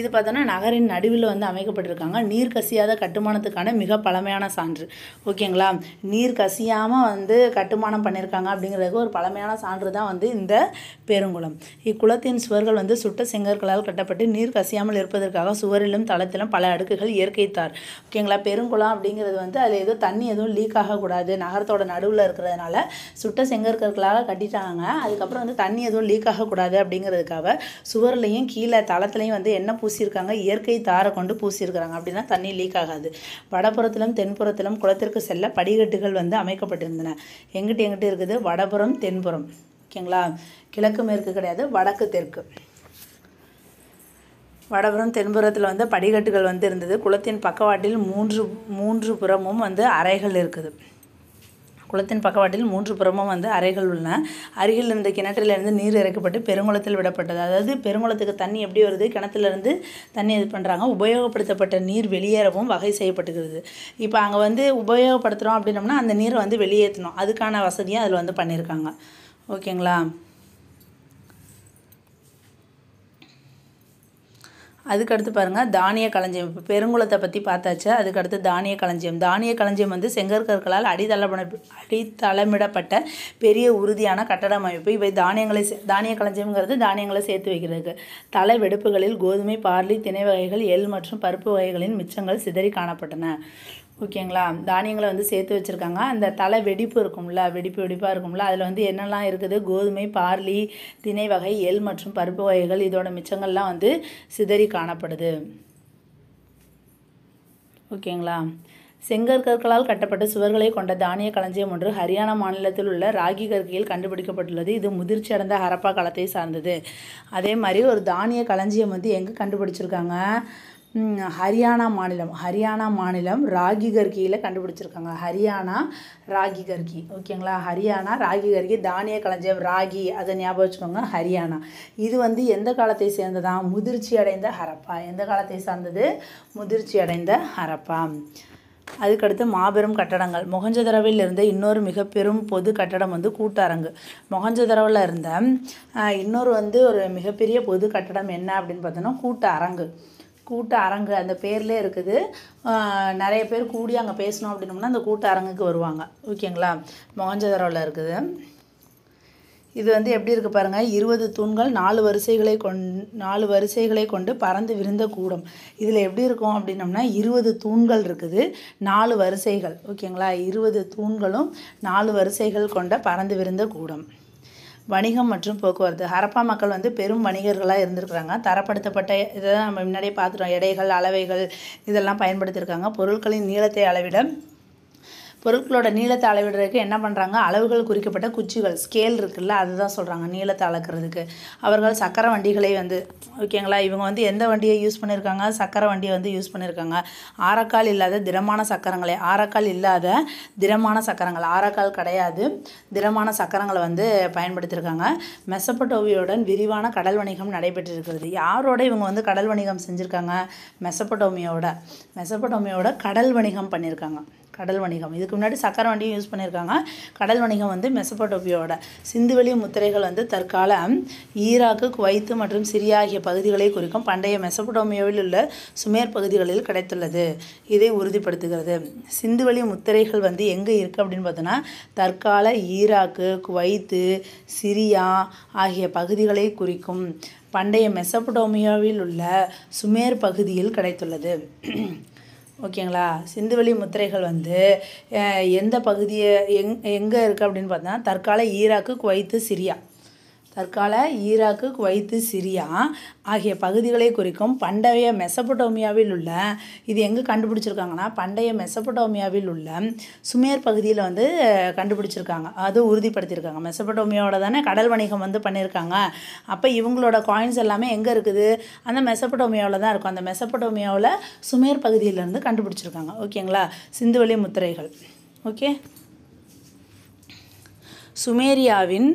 [SPEAKER 1] இது பார்த்தோன்னா நகரின் நடுவில் வந்து அமைக்கப்பட்டிருக்காங்க நீர் கசியாத கட்டுமானத்துக்கான மிக பழமையான சான்று ஓகேங்களா நீர் கசியாமல் வந்து கட்டுமானம் பண்ணியிருக்காங்க அப்படிங்கிறதுக்கு ஒரு பழமையான சான்று தான் வந்து இந்த பெருங்குளம் குளத்தின் சுவர்கள் வந்து சுட்ட செங்கற்களால் கட்டப்பட்டு நீர் கசியாமல் இருப்பதற்காக சுவரிலும் தளத்திலும் பல அடுக்குகள் இயற்கை தார் ஓகேங்களா பெருங்குளம் அப்படிங்கிறது வந்து அதில் ஏதோ தண்ணி எதுவும் லீக் ஆகக்கூடாது நகரத்தோட நடுவில் இருக்கிறதுனால சுட்ட செங்கற்கற்களால் கட்டிட்டாங்க அதுக்கப்புறம் வந்து தண்ணி எதுவும் லீக் ஆகக்கூடாது அப்படிங்கிறதுக்காக சுவர்லையும் கீழே தளத்துலையும் வந்து என்ன பூசியிருக்காங்க இயற்கை தாரை கொண்டு பூசியிருக்கிறாங்க அப்படின்னா தண்ணி லீக் ஆகாது வடபுறத்திலும் தென்புறத்திலும் குளத்திற்கு செல்ல படிக்கட்டுகள் வந்து அமைக்கப்பட்டிருந்தன எங்கிட்ட எங்கிட்ட இருக்குது வடபுறம் தென்புறம் ஓகேங்களா கிழக்கு மேற்கு கிடையாது வடக்கு தெற்கு வடபுறம் தென்புறத்தில் வந்து படிக்கட்டுகள் வந்து இருந்தது குளத்தின் பக்கவாட்டில் மூன்று மூன்று புறமும் வந்து அறைகள் இருக்குது குளத்தின் பக்கவாட்டில் மூன்று புறமும் வந்து அறைகள் உள்ளன அருகில் இருந்த கிணற்றிலிருந்து நீர் இறக்கப்பட்டு பெருங்குளத்தில் விடப்பட்டது அதாவது பெருங்குளத்துக்கு தண்ணி எப்படி வருது கிணத்துலேருந்து தண்ணி இது பண்ணுறாங்க உபயோகப்படுத்தப்பட்ட நீர் வெளியேறவும் வகை செய்யப்பட்டுகிறது இப்போ அங்கே வந்து உபயோகப்படுத்துகிறோம் அப்படின்னோம்னா அந்த நீரை வந்து வெளியேற்றணும் அதுக்கான வசதியும் அதில் வந்து பண்ணியிருக்காங்க ஓகேங்களா அதுக்கடுத்து பாருங்கள் தானிய களஞ்சியம் இப்போ பெருங்குளத்தை பற்றி பார்த்தாச்சு அதுக்கடுத்து தானிய களஞ்சியம் தானிய களஞ்சியம் வந்து செங்கற்கற்களால் அடித்தளப்பட அடித்தளமிடப்பட்ட பெரிய உறுதியான கட்டடம் அமைப்பு இவை தானியங்களை தானிய களஞ்சியம்ங்கிறது தானியங்களை சேர்த்து வைக்கிறதுக்கு தலை வெடுப்புகளில் கோதுமை பார்லி திணை வகைகள் எள் மற்றும் பருப்பு வகைகளின் மிச்சங்கள் சிதறி காணப்பட்டன ஓகேங்களா தானியங்களை வந்து சேர்த்து வச்சுருக்காங்க அந்த தலை வெடிப்பு இருக்கும்ல வெடிப்பு வெடிப்பாக இருக்கும்ல அதில் வந்து என்னெல்லாம் இருக்குது கோதுமை பார்லி திணை வகை எல் மற்றும் பருப்பு வகைகள் இதோட மிச்சங்கள்லாம் வந்து சிதறி காணப்படுது ஓகேங்களா செங்கற்கற்களால் கட்டப்பட்ட சுவர்களை கொண்ட தானிய களஞ்சியம் ஒன்று ஹரியானா மாநிலத்தில் உள்ள ராகி கற்கையில் கண்டுபிடிக்கப்பட்டுள்ளது இது முதிர்ச்சி அடைந்த ஹரப்பா களத்தை சார்ந்தது அதே மாதிரி ஒரு தானிய களஞ்சியம் வந்து எங்கே கண்டுபிடிச்சிருக்காங்க ஹரியானா மாநிலம் ஹரியானா மாநிலம் ராகி கர்கியில் கண்டுபிடிச்சிருக்காங்க ஹரியானா ராகி கர்கி ஓகேங்களா ஹரியானா ராகி கர்கி தானிய களஞ்சியம் ராகி அதை ஞாபகம் வச்சுக்கோங்க ஹரியானா இது வந்து எந்த காலத்தை சேர்ந்ததா முதிர்ச்சி அடைந்த ஹரப்பா எந்த காலத்தை சார்ந்தது முதிர்ச்சி அடைந்த ஹரப்பா அதுக்கடுத்து மாபெரும் கட்டடங்கள் மொகஞ்சதரவில் இருந்த இன்னொரு மிக பெரும் பொது கட்டடம் வந்து கூட்டரங்கு மொகஞ்சதரவில் இருந்த இன்னொரு வந்து ஒரு மிகப்பெரிய பொது கட்டடம் என்ன அப்படின்னு பார்த்தோன்னா கூட்ட அரங்கு கூட்ட அரங்கு அந்த பேர்லேயே இருக்குது நிறைய பேர் கூடி அங்கே பேசணும் அப்படின்னம்னா அந்த கூட்ட அரங்குக்கு வருவாங்க ஓகேங்களா மொகஞ்சதரோவில் இருக்குது இது வந்து எப்படி இருக்குது பாருங்கள் இருபது தூண்கள் நாலு வரிசைகளை கொண் நாலு வரிசைகளை கொண்டு பறந்து விருந்த கூடம் இதில் எப்படி இருக்கும் அப்படின்னம்னா இருபது தூண்கள் இருக்குது நாலு வரிசைகள் ஓகேங்களா இருபது தூண்களும் நாலு வரிசைகள் கொண்ட பறந்து விருந்த கூடம் வணிகம் மற்றும் போக்குவரத்து ஹரப்பா மக்கள் வந்து பெரும் வணிகர்களாக இருந்திருக்கிறாங்க தரப்படுத்தப்பட்ட இதை நம்ம முன்னாடியே பார்த்துட்டோம் எடைகள் அளவைகள் இதெல்லாம் பயன்படுத்தியிருக்காங்க பொருட்களின் நீளத்தை அளவிட பொருட்களோட நீளத்தை அளவிடுறதுக்கு என்ன பண்ணுறாங்க அளவுகள் குறிக்கப்பட்ட குச்சிகள் ஸ்கேல் இருக்குல்ல அதுதான் சொல்கிறாங்க நீளத்தை அளக்கிறதுக்கு அவர்கள் சக்கர வண்டிகளை வந்து ஓகேங்களா இவங்க வந்து எந்த வண்டியை யூஸ் பண்ணியிருக்காங்க சக்கர வண்டியை வந்து யூஸ் பண்ணியிருக்காங்க ஆரக்கால் இல்லாத திடமான சக்கரங்களை ஆரக்கால் இல்லாத திடமான சக்கரங்கள் ஆரக்கால் கிடையாது திடமான சக்கரங்களை வந்து பயன்படுத்தியிருக்காங்க மெசப்பட்டோமியோடன் விரிவான கடல் வணிகம் நடைபெற்றிருக்கிறது யாரோட இவங்க வந்து கடல் வணிகம் செஞ்சுருக்காங்க மெசப்பட்டோமியோட மெசப்பட்டோமியோட கடல் வணிகம் பண்ணியிருக்காங்க கடல் வணிகம் இதுக்கு முன்னாடி சக்கர வண்டியும் யூஸ் பண்ணியிருக்காங்க கடல் வணிகம் வந்து மெசபோட்டோபியோட சிந்துவெளி முத்திரைகள் வந்து தற்கால ஈராக்கு குவைத்து மற்றும் சிரியா ஆகிய பகுதிகளை குறிக்கும் பண்டைய மெசபடோமியாவில் உள்ள சுமேர் பகுதிகளில் கிடைத்துள்ளது இதை உறுதிப்படுத்துகிறது சிந்துவெளி முத்திரைகள் வந்து எங்கே இருக்குது அப்படின்னு பார்த்தோன்னா தற்கால ஈராக்கு குவைத்து சிரியா ஆகிய பகுதிகளை குறிக்கும் பண்டைய மெசபடோமியாவில் உள்ள சுமேர் பகுதியில் கிடைத்துள்ளது ஓகேங்களா சிந்துவெளி முத்திரைகள் வந்து எந்த பகுதியை எங் எங்கே இருக்குது அப்படின்னு பார்த்தா தற்கால ஈராக்கு குவைத்து சிரியா தற்கால ஈராக்கு குவைத்து சிரியா ஆகிய பகுதிகளை குறிக்கும் பண்டைய மெசபடோமியாவில் உள்ள இது எங்கே கண்டுபிடிச்சிருக்காங்கன்னா பண்டைய மெசபடோமியாவில் உள்ள சுமேர் பகுதியில் வந்து கண்டுபிடிச்சிருக்காங்க அது உறுதிப்படுத்தியிருக்காங்க மெசபடோமியாவோட தானே கடல் வணிகம் வந்து பண்ணியிருக்காங்க அப்போ இவங்களோட காயின்ஸ் எல்லாமே எங்கே இருக்குது அந்த மெசபடோமியாவில் தான் இருக்கும் அந்த மெசபடோமியாவில் சுமேர் பகுதியிலேருந்து கண்டுபிடிச்சிருக்காங்க ஓகேங்களா சிந்துவெளி முத்திரைகள் ஓகே சுமேரியாவின்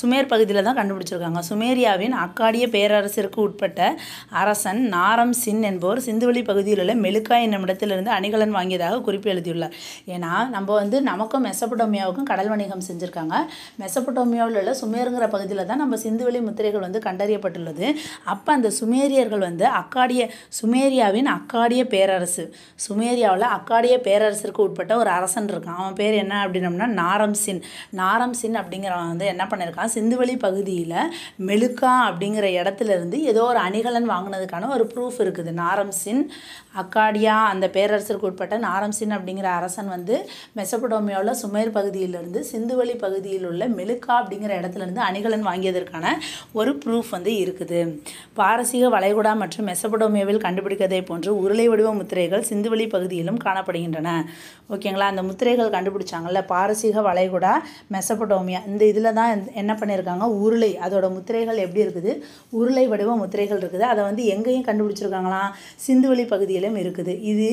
[SPEAKER 1] சுமேர் பகுதியில் தான் கண்டுபிடிச்சிருக்காங்க சுமேரியாவின் அக்காடிய பேரரசிற்கு உட்பட்ட அரசன் நாரம் சின் என்பவர் சிந்துவெளி பகுதியில் உள்ள மெலுக்கா என்னும் இடத்திலிருந்து அணிகலன் வாங்கியதாக குறிப்பு எழுதியுள்ளார் ஏன்னா நம்ம வந்து நமக்கும் மெசபடோமியாவுக்கும் கடல் வணிகம் செஞ்சுருக்காங்க மெசபடோமியாவில் உள்ள சுமேருங்கிற பகுதியில் தான் நம்ம சிந்துவெளி முத்திரைகள் வந்து கண்டறியப்பட்டுள்ளது அப்போ அந்த சுமேரியர்கள் வந்து அக்காடிய சுமேரியாவின் அக்காடிய பேரரசு சுமேரியாவில் அக்காடிய பேரரசிற்கு உட்பட்ட ஒரு அரசன் இருக்கான் அவன் பேர் என்ன அப்படின்னம்னா நாரம் சின் நாரம் சின் அப்படிங்கிறவன் வந்து என்ன பண்ணியிருக்கான் பார்த்திங்கனாக்கா சிந்துவெளி பகுதியில் மெழுக்கா அப்படிங்கிற இடத்துலேருந்து ஏதோ ஒரு அணிகலன் வாங்கினதுக்கான ஒரு ப்ரூஃப் இருக்குது நாரம்சின் அக்காடியா அந்த பேரரசருக்கு உட்பட்ட நாரம்சின் அப்படிங்கிற அரசன் வந்து மெசபடோமியாவில் சுமேர் பகுதியிலிருந்து சிந்துவெளி பகுதியில் உள்ள மெழுக்கா அப்படிங்கிற இடத்துலேருந்து அணிகலன் வாங்கியதற்கான ஒரு ப்ரூஃப் வந்து இருக்குது பாரசீக வளைகுடா மற்றும் மெசபடோமியாவில் கண்டுபிடிக்கதை போன்று உருளை வடிவ முத்திரைகள் சிந்துவெளி பகுதியிலும் காணப்படுகின்றன ஓகேங்களா அந்த முத்திரைகள் கண்டுபிடிச்சாங்கல்ல பாரசீக வளைகுடா மெசபடோமியா இந்த இதில் தான் என்ன என்ன பண்ணியிருக்காங்க உருளை அதோட முத்திரைகள் எப்படி இருக்குது உருளை வடிவ முத்திரைகள் இருக்குது அதை வந்து எங்கேயும் கண்டுபிடிச்சிருக்காங்களாம் சிந்துவெளி பகுதியிலும் இருக்குது இது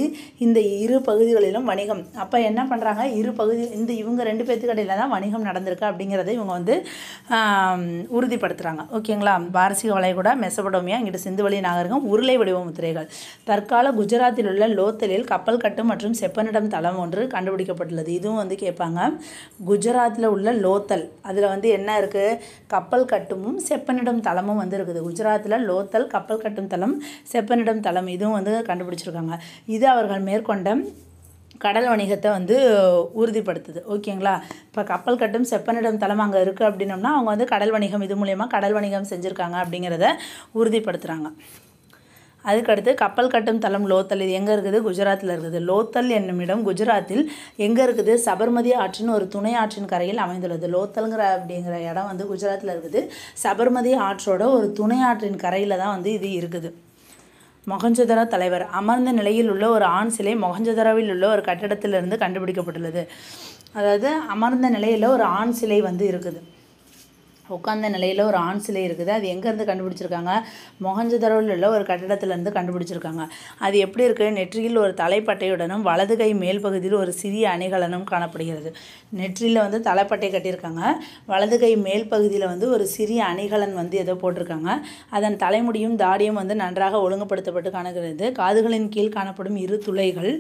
[SPEAKER 1] இந்த இரு பகுதிகளிலும் வணிகம் அப்போ என்ன பண்ணுறாங்க இரு பகுதி இந்த இவங்க ரெண்டு பேர்த்துக்கு இடையில தான் வணிகம் நடந்திருக்கு அப்படிங்கிறத இவங்க வந்து உறுதிப்படுத்துகிறாங்க ஓகேங்களா பாரசீக வளைகுடா மெசபடோமியா இங்கிட்ட சிந்துவெளி நாகரிகம் உருளை வடிவ முத்திரைகள் தற்கால குஜராத்தில் உள்ள லோத்தலில் கப்பல் கட்டு மற்றும் செப்பனிடம் தளம் ஒன்று கண்டுபிடிக்கப்பட்டுள்ளது இதுவும் வந்து கேட்பாங்க குஜராத்தில் உள்ள லோத்தல் அதில் வந்து என்ன இருக்குது இருக்குது கப்பல் கட்டுமும் செப்பனிடம் தளமும் வந்து இருக்குது குஜராத்தில் லோத்தல் கப்பல் கட்டும் தளம் செப்பனிடம் தளம் இதுவும் வந்து கண்டுபிடிச்சிருக்காங்க இது அவர்கள் மேற்கொண்ட கடல் வணிகத்தை வந்து உறுதிப்படுத்துது ஓகேங்களா இப்போ கப்பல் கட்டும் செப்பனிடம் தளம் அங்கே இருக்குது அப்படின்னம்னா அவங்க வந்து கடல் வணிகம் இது மூலயமா கடல் வணிகம் செஞ்சுருக்காங்க அப்படிங்கிறத உறுதிப்படுத்துகிறாங்க அதுக்கடுத்து கப்பல் கட்டும் தளம் லோத்தல் இது எங்கே இருக்குது குஜராத்தில் இருக்குது லோத்தல் என்னும் இடம் குஜராத்தில் எங்கே இருக்குது சபர்மதி ஆற்றின் ஒரு துணை ஆற்றின் கரையில் அமைந்துள்ளது லோத்தல்ங்கிற அப்படிங்கிற இடம் வந்து குஜராத்தில் இருக்குது சபர்மதி ஆற்றோட ஒரு துணை ஆற்றின் கரையில் தான் வந்து இது இருக்குது மொகஞ்சதரா தலைவர் அமர்ந்த நிலையில் உள்ள ஒரு ஆண் சிலை மொகஞ்சதராவில் உள்ள ஒரு கட்டிடத்திலிருந்து கண்டுபிடிக்கப்பட்டுள்ளது அதாவது அமர்ந்த நிலையில் ஒரு ஆண் சிலை வந்து இருக்குது உட்காந்த நிலையில் ஒரு ஆண் சிலை இருக்குது அது எங்கேருந்து கண்டுபிடிச்சிருக்காங்க மொகஞ்சதரவில் உள்ள ஒரு கட்டிடத்துலேருந்து கண்டுபிடிச்சிருக்காங்க அது எப்படி இருக்குது நெற்றியில் ஒரு தலைப்பட்டையுடனும் வலது கை மேல் பகுதியில் ஒரு சிறிய அணிகலனும் காணப்படுகிறது நெற்றியில் வந்து தலைப்பட்டை கட்டியிருக்காங்க வலது கை மேல் பகுதியில் வந்து ஒரு சிறிய அணிகலன் வந்து ஏதோ போட்டிருக்காங்க அதன் தலைமுடியும் தாடியும் வந்து நன்றாக ஒழுங்குபடுத்தப்பட்டு காணுகிறது காதுகளின் கீழ் காணப்படும் இரு துளைகள்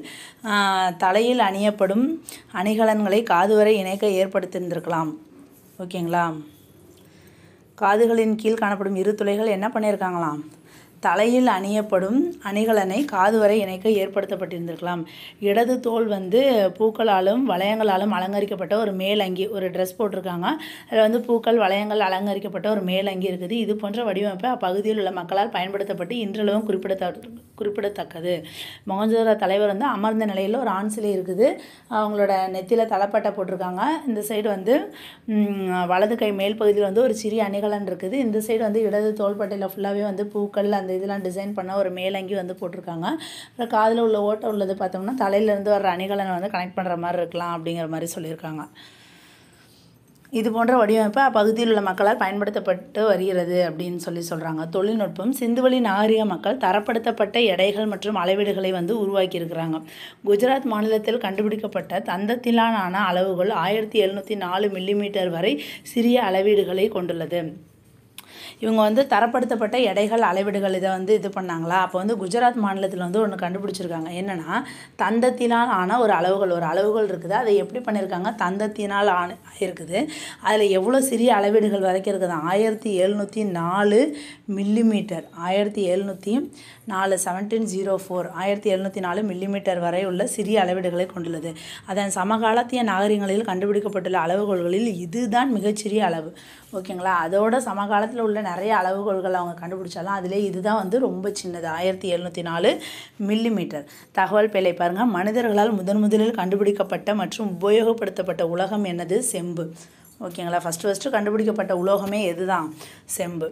[SPEAKER 1] தலையில் அணியப்படும் அணிகலன்களை காதுவரை இணைக்க ஏற்படுத்தியிருந்திருக்கலாம் ஓகேங்களா காதுகளின் கீழ் காணப்படும் இரு துளைகள் என்ன பண்ணியிருக்காங்களாம் தலையில் அணியப்படும் அணிகலனை காது வரை இணைக்க ஏற்படுத்தப்பட்டிருந்திருக்கலாம் இடது தோல் வந்து பூக்களாலும் வளையங்களாலும் அலங்கரிக்கப்பட்ட ஒரு மேல் அங்கி ஒரு ட்ரெஸ் போட்டிருக்காங்க அதில் வந்து பூக்கள் வளையங்கள் அலங்கரிக்கப்பட்ட ஒரு மேல் அங்கி இருக்குது இது போன்ற வடிவமைப்பு அப்பகுதியில் உள்ள மக்களால் பயன்படுத்தப்பட்டு இன்றளவும் குறிப்பிடத்தக்க குறிப்பிடத்தக்கது மொகஞ்சோர தலைவர் வந்து அமர்ந்த நிலையில் ஒரு ஆண் சிலை இருக்குது அவங்களோட நெத்தியில் தலைப்பட்டை போட்டிருக்காங்க இந்த சைடு வந்து வலது கை மேல் பகுதியில் வந்து ஒரு சிறிய அணிகலன் இருக்குது இந்த சைடு வந்து இடது தோள்பட்டையில் ஃபுல்லாகவே வந்து பூக்கள் அந்த இதெல்லாம் டிசைன் பண்ண ஒரு மேலங்கி வந்து போட்டிருக்காங்க அப்புறம் காதில் உள்ள ஓட்டம் உள்ளது பார்த்தோம்னா தலையிலேருந்து வர அணிகலனை வந்து கனெக்ட் பண்ணுற மாதிரி இருக்கலாம் அப்படிங்கிற மாதிரி சொல்லியிருக்காங்க இது போன்ற வடிவமைப்பு அப்பகுதியில் உள்ள மக்களால் பயன்படுத்தப்பட்டு வருகிறது அப்படின்னு சொல்லி சொல்கிறாங்க தொழில்நுட்பம் சிந்துவெளி நாகரிக மக்கள் தரப்படுத்தப்பட்ட எடைகள் மற்றும் அளவீடுகளை வந்து உருவாக்கியிருக்கிறாங்க குஜராத் மாநிலத்தில் கண்டுபிடிக்கப்பட்ட தந்தத்திலான அளவுகள் ஆயிரத்தி எழுநூற்றி நாலு மில்லிமீட்டர் வரை சிறிய அளவீடுகளை கொண்டுள்ளது இவங்க வந்து தரப்படுத்தப்பட்ட எடைகள் அளவீடுகள் இதை வந்து இது பண்ணாங்களா அப்போ வந்து குஜராத் மாநிலத்தில் வந்து ஒன்று கண்டுபிடிச்சிருக்காங்க என்னென்னா தந்தத்தினால் ஆன ஒரு அளவுகள் ஒரு அளவுகள் இருக்குது அதை எப்படி பண்ணியிருக்காங்க தந்தத்தினால் ஆன இருக்குது அதில் எவ்வளோ சிறிய அளவீடுகள் வரைக்கும் இருக்குது ஆயிரத்தி எழுநூற்றி நாலு மில்லிமீட்டர் ஆயிரத்தி எழுநூற்றி நாலு செவன்டீன் ஜீரோ ஃபோர் ஆயிரத்தி எழுநூற்றி நாலு மில்லிமீட்டர் வரை உள்ள சிறிய அளவீடுகளை கொண்டுள்ளது அதன் சமகாலத்திய நாகரிகங்களில் கண்டுபிடிக்கப்பட்டுள்ள அளவுகோள்களில் இதுதான் மிகச்சிறிய அளவு ஓகேங்களா அதோட சமகாலத்தில் உள்ள நிறைய அளவுகோள்கள் அவங்க கண்டுபிடிச்சாலும் அதிலே இதுதான் வந்து ரொம்ப சின்னது ஆயிரத்தி எழுநூற்றி நாலு மில்லி மீட்டர் தகவல் பிழை பாருங்கள் மனிதர்களால் முதன் முதலில் கண்டுபிடிக்கப்பட்ட மற்றும் உபயோகப்படுத்தப்பட்ட உலகம் என்னது செம்பு ஓகேங்களா ஃபஸ்ட்டு ஃபஸ்ட்டு கண்டுபிடிக்கப்பட்ட உலோகமே எது தான் செம்பு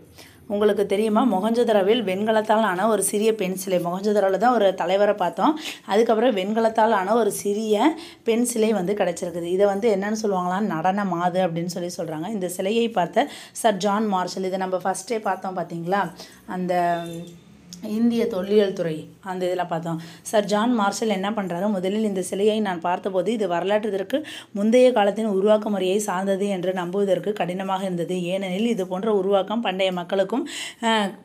[SPEAKER 1] உங்களுக்கு தெரியுமா மொகஞ்சதரவில் வெண்கலத்தால் ஆன ஒரு சிறிய பெண் சிலை மொகஞ்சதரவில் தான் ஒரு தலைவரை பார்த்தோம் அதுக்கப்புறம் வெண்கலத்தால் ஆன ஒரு சிறிய பெண் சிலை வந்து கிடச்சிருக்குது இதை வந்து என்னென்னு சொல்லுவாங்களா நடன மாது அப்படின்னு சொல்லி சொல்கிறாங்க இந்த சிலையை பார்த்த சர் ஜான் மார்ஷல் இதை நம்ம ஃபஸ்ட்டே பார்த்தோம் பார்த்தீங்களா அந்த இந்திய தொல்லியல் துறை அந்த இதில் பார்த்தோம் சர் ஜான் மார்ஷல் என்ன பண்ணுறாரு முதலில் இந்த சிலையை நான் பார்த்தபோது இது வரலாற்றுதற்கு முந்தைய காலத்தின் உருவாக்க முறையை சார்ந்தது என்று நம்புவதற்கு கடினமாக இருந்தது ஏனெனில் இது போன்ற உருவாக்கம் பண்டைய மக்களுக்கும்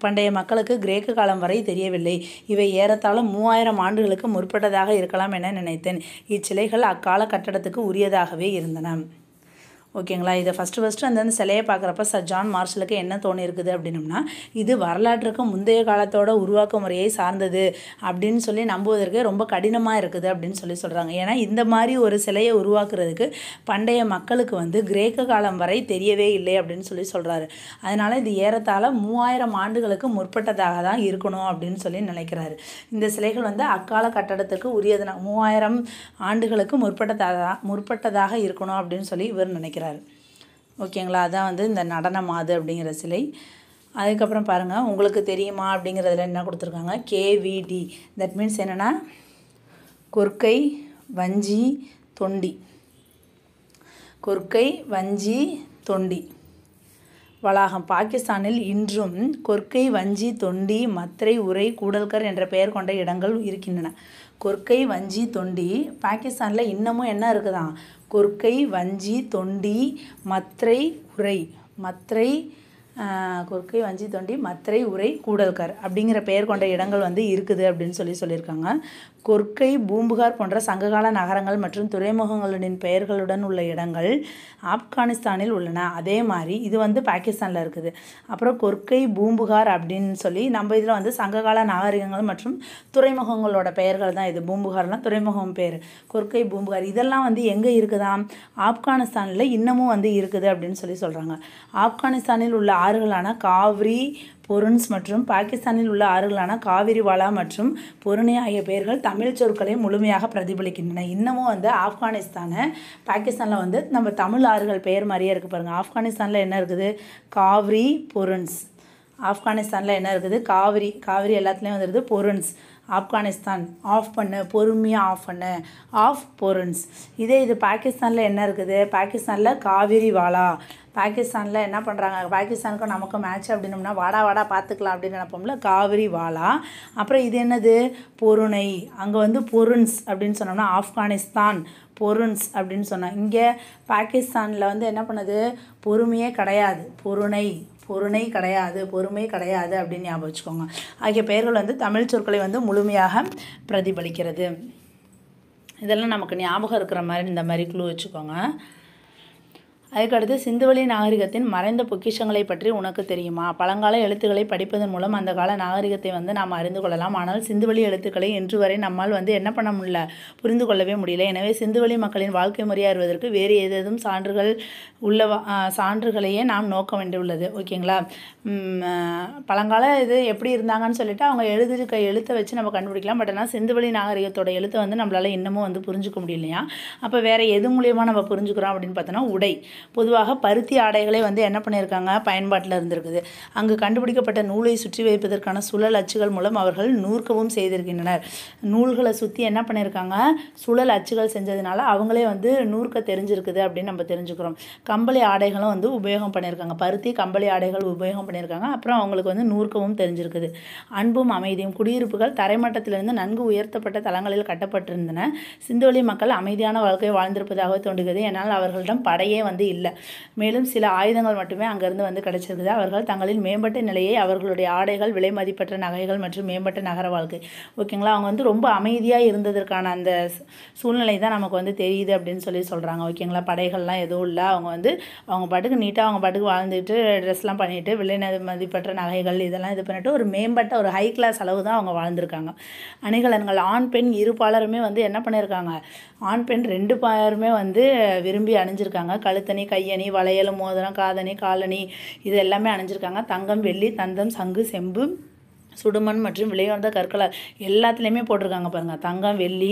[SPEAKER 1] பண்டைய மக்களுக்கு கிரேக்க காலம் வரை தெரியவில்லை இவை ஏறத்தாழ மூவாயிரம் ஆண்டுகளுக்கு முற்பட்டதாக இருக்கலாம் என நினைத்தேன் இச்சிலைகள் அக்கால கட்டடத்துக்கு உரியதாகவே இருந்தன ஓகேங்களா இதை ஃபஸ்ட்டு ஃபஸ்ட்டு அந்த அந்த சிலையை பார்க்குறப்ப சர் ஜான் மார்ஷலுக்கு என்ன தோணி இருக்குது அப்படின்னம்னா இது வரலாற்றுக்கு முந்தைய காலத்தோட உருவாக்க முறையை சார்ந்தது அப்படின்னு சொல்லி நம்புவதற்கு ரொம்ப கடினமாக இருக்குது அப்படின்னு சொல்லி சொல்கிறாங்க ஏன்னா இந்த மாதிரி ஒரு சிலையை உருவாக்குறதுக்கு பண்டைய மக்களுக்கு வந்து கிரேக்க காலம் வரை தெரியவே இல்லை அப்படின்னு சொல்லி சொல்கிறாரு அதனால் இது ஏறத்தாழ மூவாயிரம் ஆண்டுகளுக்கு முற்பட்டதாக தான் இருக்கணும் அப்படின்னு சொல்லி நினைக்கிறாரு இந்த சிலைகள் வந்து அக்கால கட்டடத்துக்கு உரியதுனா மூவாயிரம் ஆண்டுகளுக்கு முற்பட்டதாக முற்பட்டதாக இருக்கணும் அப்படின்னு சொல்லி இவர் நினைக்கிறார் வச்சுருக்கிறார் ஓகேங்களா அதான் வந்து இந்த நடன மாது அப்படிங்கிற சிலை அதுக்கப்புறம் பாருங்கள் உங்களுக்கு தெரியுமா அப்படிங்கிறதுல என்ன கொடுத்துருக்காங்க கேவிடி தட் மீன்ஸ் என்னென்னா கொர்க்கை வஞ்சி தொண்டி கொர்க்கை வஞ்சி தொண்டி வளாகம் பாகிஸ்தானில் இன்றும் கொர்க்கை வஞ்சி தொண்டி மத்திரை உரை கூடல்கர் என்ற பெயர் கொண்ட இடங்கள் இருக்கின்றன கொர்க்கை வஞ்சி தொண்டி பாகிஸ்தானில் இன்னமும் என்ன இருக்குதான் கொற்கை வஞ்சி தொண்டி மத்திரை உரை மத்திரை கொற்கை வஞ்சி தொண்டி மத்திரை உரை கூடல்கார் அப்படிங்கிற பெயர் கொண்ட இடங்கள் வந்து இருக்குது அப்படின்னு சொல்லி சொல்லியிருக்காங்க கொர்க்கை பூம்புகார் போன்ற சங்ககால நகரங்கள் மற்றும் துறைமுகங்களின் பெயர்களுடன் உள்ள இடங்கள் ஆப்கானிஸ்தானில் உள்ளன அதே மாதிரி இது வந்து பாகிஸ்தானில் இருக்குது அப்புறம் கொர்க்கை பூம்புகார் அப்படின்னு சொல்லி நம்ம இதில் வந்து சங்ககால நாகரிகங்கள் மற்றும் துறைமுகங்களோட பெயர்கள் தான் இது பூம்புகார்லாம் துறைமுகம் பேர் கொர்க்கை பூம்புகார் இதெல்லாம் வந்து எங்கே இருக்குதாம் ஆப்கானிஸ்தானில் இன்னமும் வந்து இருக்குது அப்படின்னு சொல்லி சொல்கிறாங்க ஆப்கானிஸ்தானில் உள்ள ஆறுகளான காவிரி பொருன்ஸ் மற்றும் பாகிஸ்தானில் உள்ள ஆறுகளான காவிரிவாலா மற்றும் பொருணி ஆகிய பெயர்கள் தமிழ் சொற்களை முழுமையாக பிரதிபலிக்கின்றன இன்னமும் வந்து ஆப்கானிஸ்தானை பாகிஸ்தானில் வந்து நம்ம தமிழ் ஆறுகள் பெயர் மாதிரியே இருக்குது பாருங்கள் ஆப்கானிஸ்தானில் என்ன இருக்குது காவிரி பொருன்ஸ் ஆப்கானிஸ்தானில் என்ன இருக்குது காவிரி காவிரி எல்லாத்துலேயும் வந்துருது பொருன்ஸ் ஆப்கானிஸ்தான் ஆஃப் பண்ணு பொறுமையாக ஆஃப் பண்ணு ஆஃப் பொருன்ஸ் இதே இது பாகிஸ்தானில் என்ன இருக்குது பாகிஸ்தானில் காவிரி வாலா பாகிஸ்தானில் என்ன பண்ணுறாங்க பாகிஸ்தானுக்கும் நமக்கும் மேட்ச் அப்படின்னம்னா வாடா வாடா பார்த்துக்கலாம் அப்படின்னு நினைப்போம்ல காவிரி வாலா அப்புறம் இது என்னது பொருணை அங்கே வந்து பொருன்ஸ் அப்படின்னு சொன்னோம்னா ஆப்கானிஸ்தான் பொருன்ஸ் அப்படின்னு சொன்னோம் இங்கே பாகிஸ்தானில் வந்து என்ன பண்ணுது பொறுமையே கிடையாது பொருணை பொருணை கிடையாது பொறுமை கிடையாது அப்படின்னு ஞாபகம் வச்சுக்கோங்க ஆகிய பெயர்கள் வந்து தமிழ் சொற்களை வந்து முழுமையாக பிரதிபலிக்கிறது இதெல்லாம் நமக்கு ஞாபகம் இருக்கிற மாதிரி இந்த மாதிரி க்ளூ வச்சுக்கோங்க அதுக்கடுத்து சிந்துவெளி நாகரிகத்தின் மறைந்த பொக்கிஷங்களை பற்றி உனக்கு தெரியுமா பழங்கால எழுத்துக்களை படிப்பதன் மூலம் அந்த கால நாகரிகத்தை வந்து நாம் அறிந்து கொள்ளலாம் ஆனால் சிந்துவெளி எழுத்துக்களை இன்று வரை நம்மால் வந்து என்ன பண்ண முடியல புரிந்து கொள்ளவே முடியல எனவே சிந்துவெளி மக்களின் வாழ்க்கை முறையாக அறிவதற்கு வேறு ஏதேதும் சான்றுகள் உள்ளவா சான்றுகளையே நாம் நோக்க வேண்டியுள்ளது ஓகேங்களா பழங்கால இது எப்படி இருந்தாங்கன்னு சொல்லிட்டு அவங்க எழுதிருக்க எழுத்தை வச்சு நம்ம கண்டுபிடிக்கலாம் பட் ஆனால் சிந்துவெளி நாகரிகத்தோட எழுத்தை வந்து நம்மளால் இன்னமும் வந்து புரிஞ்சுக்க முடியலையா அப்போ வேறு எது மூலியமாக நம்ம புரிஞ்சுக்கிறோம் அப்படின்னு பார்த்தோன்னா உடை பொதுவாக பருத்தி ஆடைகளே வந்து என்ன பண்ணியிருக்காங்க பயன்பாட்டில் இருந்திருக்குது அங்கு கண்டுபிடிக்கப்பட்ட நூலை சுற்றி வைப்பதற்கான சுழல் அச்சுகள் மூலம் அவர்கள் நூற்கவும் செய்திருக்கின்றனர் நூல்களை சுற்றி என்ன பண்ணியிருக்காங்க சுழல் அச்சுகள் செஞ்சதுனால அவங்களே வந்து நூற்க தெரிஞ்சிருக்குது அப்படின்னு நம்ம தெரிஞ்சுக்கிறோம் கம்பளி ஆடைகளும் வந்து உபயோகம் பண்ணியிருக்காங்க பருத்தி கம்பளி ஆடைகள் உபயோகம் பண்ணியிருக்காங்க அப்புறம் அவங்களுக்கு வந்து நூற்கவும் தெரிஞ்சிருக்குது அன்பும் அமைதியும் குடியிருப்புகள் தரைமட்டத்திலிருந்து நன்கு உயர்த்தப்பட்ட தளங்களில் கட்டப்பட்டிருந்தன சிந்துவெளி மக்கள் அமைதியான வாழ்க்கை வாழ்ந்திருப்பதாக தோன்றுகிறது என்னால் அவர்களிடம் படையே வந்து இல்லை மேலும் சில ஆயுதங்கள் மட்டுமே அங்கிருந்து வந்து கிடைச்சிருக்குது அவர்கள் தங்களின் மேம்பட்ட நிலையை அவர்களுடைய ஆடைகள் விலை மதிப்பற்ற நகைகள் மற்றும் மேம்பட்ட நகர வாழ்க்கை ஓகேங்களா அவங்க வந்து ரொம்ப அமைதியாக இருந்ததற்கான அந்த சூழ்நிலை தான் நமக்கு வந்து தெரியுது அப்படின்னு சொல்லி சொல்கிறாங்க ஓகேங்களா படைகள்லாம் எதுவும் இல்லை அவங்க வந்து அவங்க பாட்டுக்கு நீட்டாக அவங்க பாட்டுக்கு வாழ்ந்துட்டு ட்ரெஸ்லாம் பண்ணிவிட்டு விலை மதிப்பற்ற நகைகள் இதெல்லாம் இது பண்ணிவிட்டு ஒரு மேம்பட்ட ஒரு ஹை கிளாஸ் அளவு தான் அவங்க வாழ்ந்திருக்காங்க அணிகலன்கள் ஆண் பெண் இரு வந்து என்ன பண்ணியிருக்காங்க ஆண் பெண் ரெண்டு பாலருமே வந்து விரும்பி அணிஞ்சிருக்காங்க கழுத்தணி காதணி கையணி வளையல் மோதிரம் காதணி காலணி இது எல்லாமே அணிஞ்சிருக்காங்க தங்கம் வெள்ளி தந்தம் சங்கு செம்பு சுடுமண் மற்றும் விலையுணர்ந்த கற்களால் எல்லாத்துலேயுமே போட்டிருக்காங்க பாருங்கள் தங்கம் வெள்ளி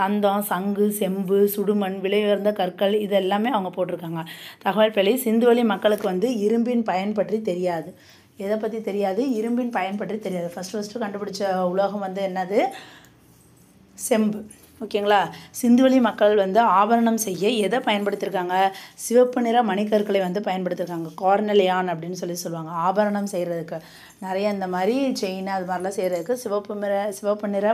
[SPEAKER 1] தந்தம் சங்கு செம்பு சுடுமண் உயர்ந்த கற்கள் இது எல்லாமே அவங்க போட்டிருக்காங்க தகவல் பிள்ளை சிந்துவெளி மக்களுக்கு வந்து இரும்பின் பயன் பற்றி தெரியாது எதை பற்றி தெரியாது இரும்பின் பயன் பற்றி தெரியாது ஃபஸ்ட் ஃபஸ்ட்டு கண்டுபிடிச்ச உலோகம் வந்து என்னது செம்பு ஓகேங்களா சிந்துவெளி மக்கள் வந்து ஆபரணம் செய்ய எதை பயன்படுத்தியிருக்காங்க சிவப்பு நிற மணிக்கற்களை வந்து பயன்படுத்தியிருக்காங்க கார்னலியான் அப்படின்னு சொல்லி சொல்லுவாங்க ஆபரணம் செய்கிறதுக்கு நிறைய இந்த மாதிரி செயின் அது மாதிரிலாம் செய்கிறதுக்கு சிவப்பு நிற சிவப்பு நிற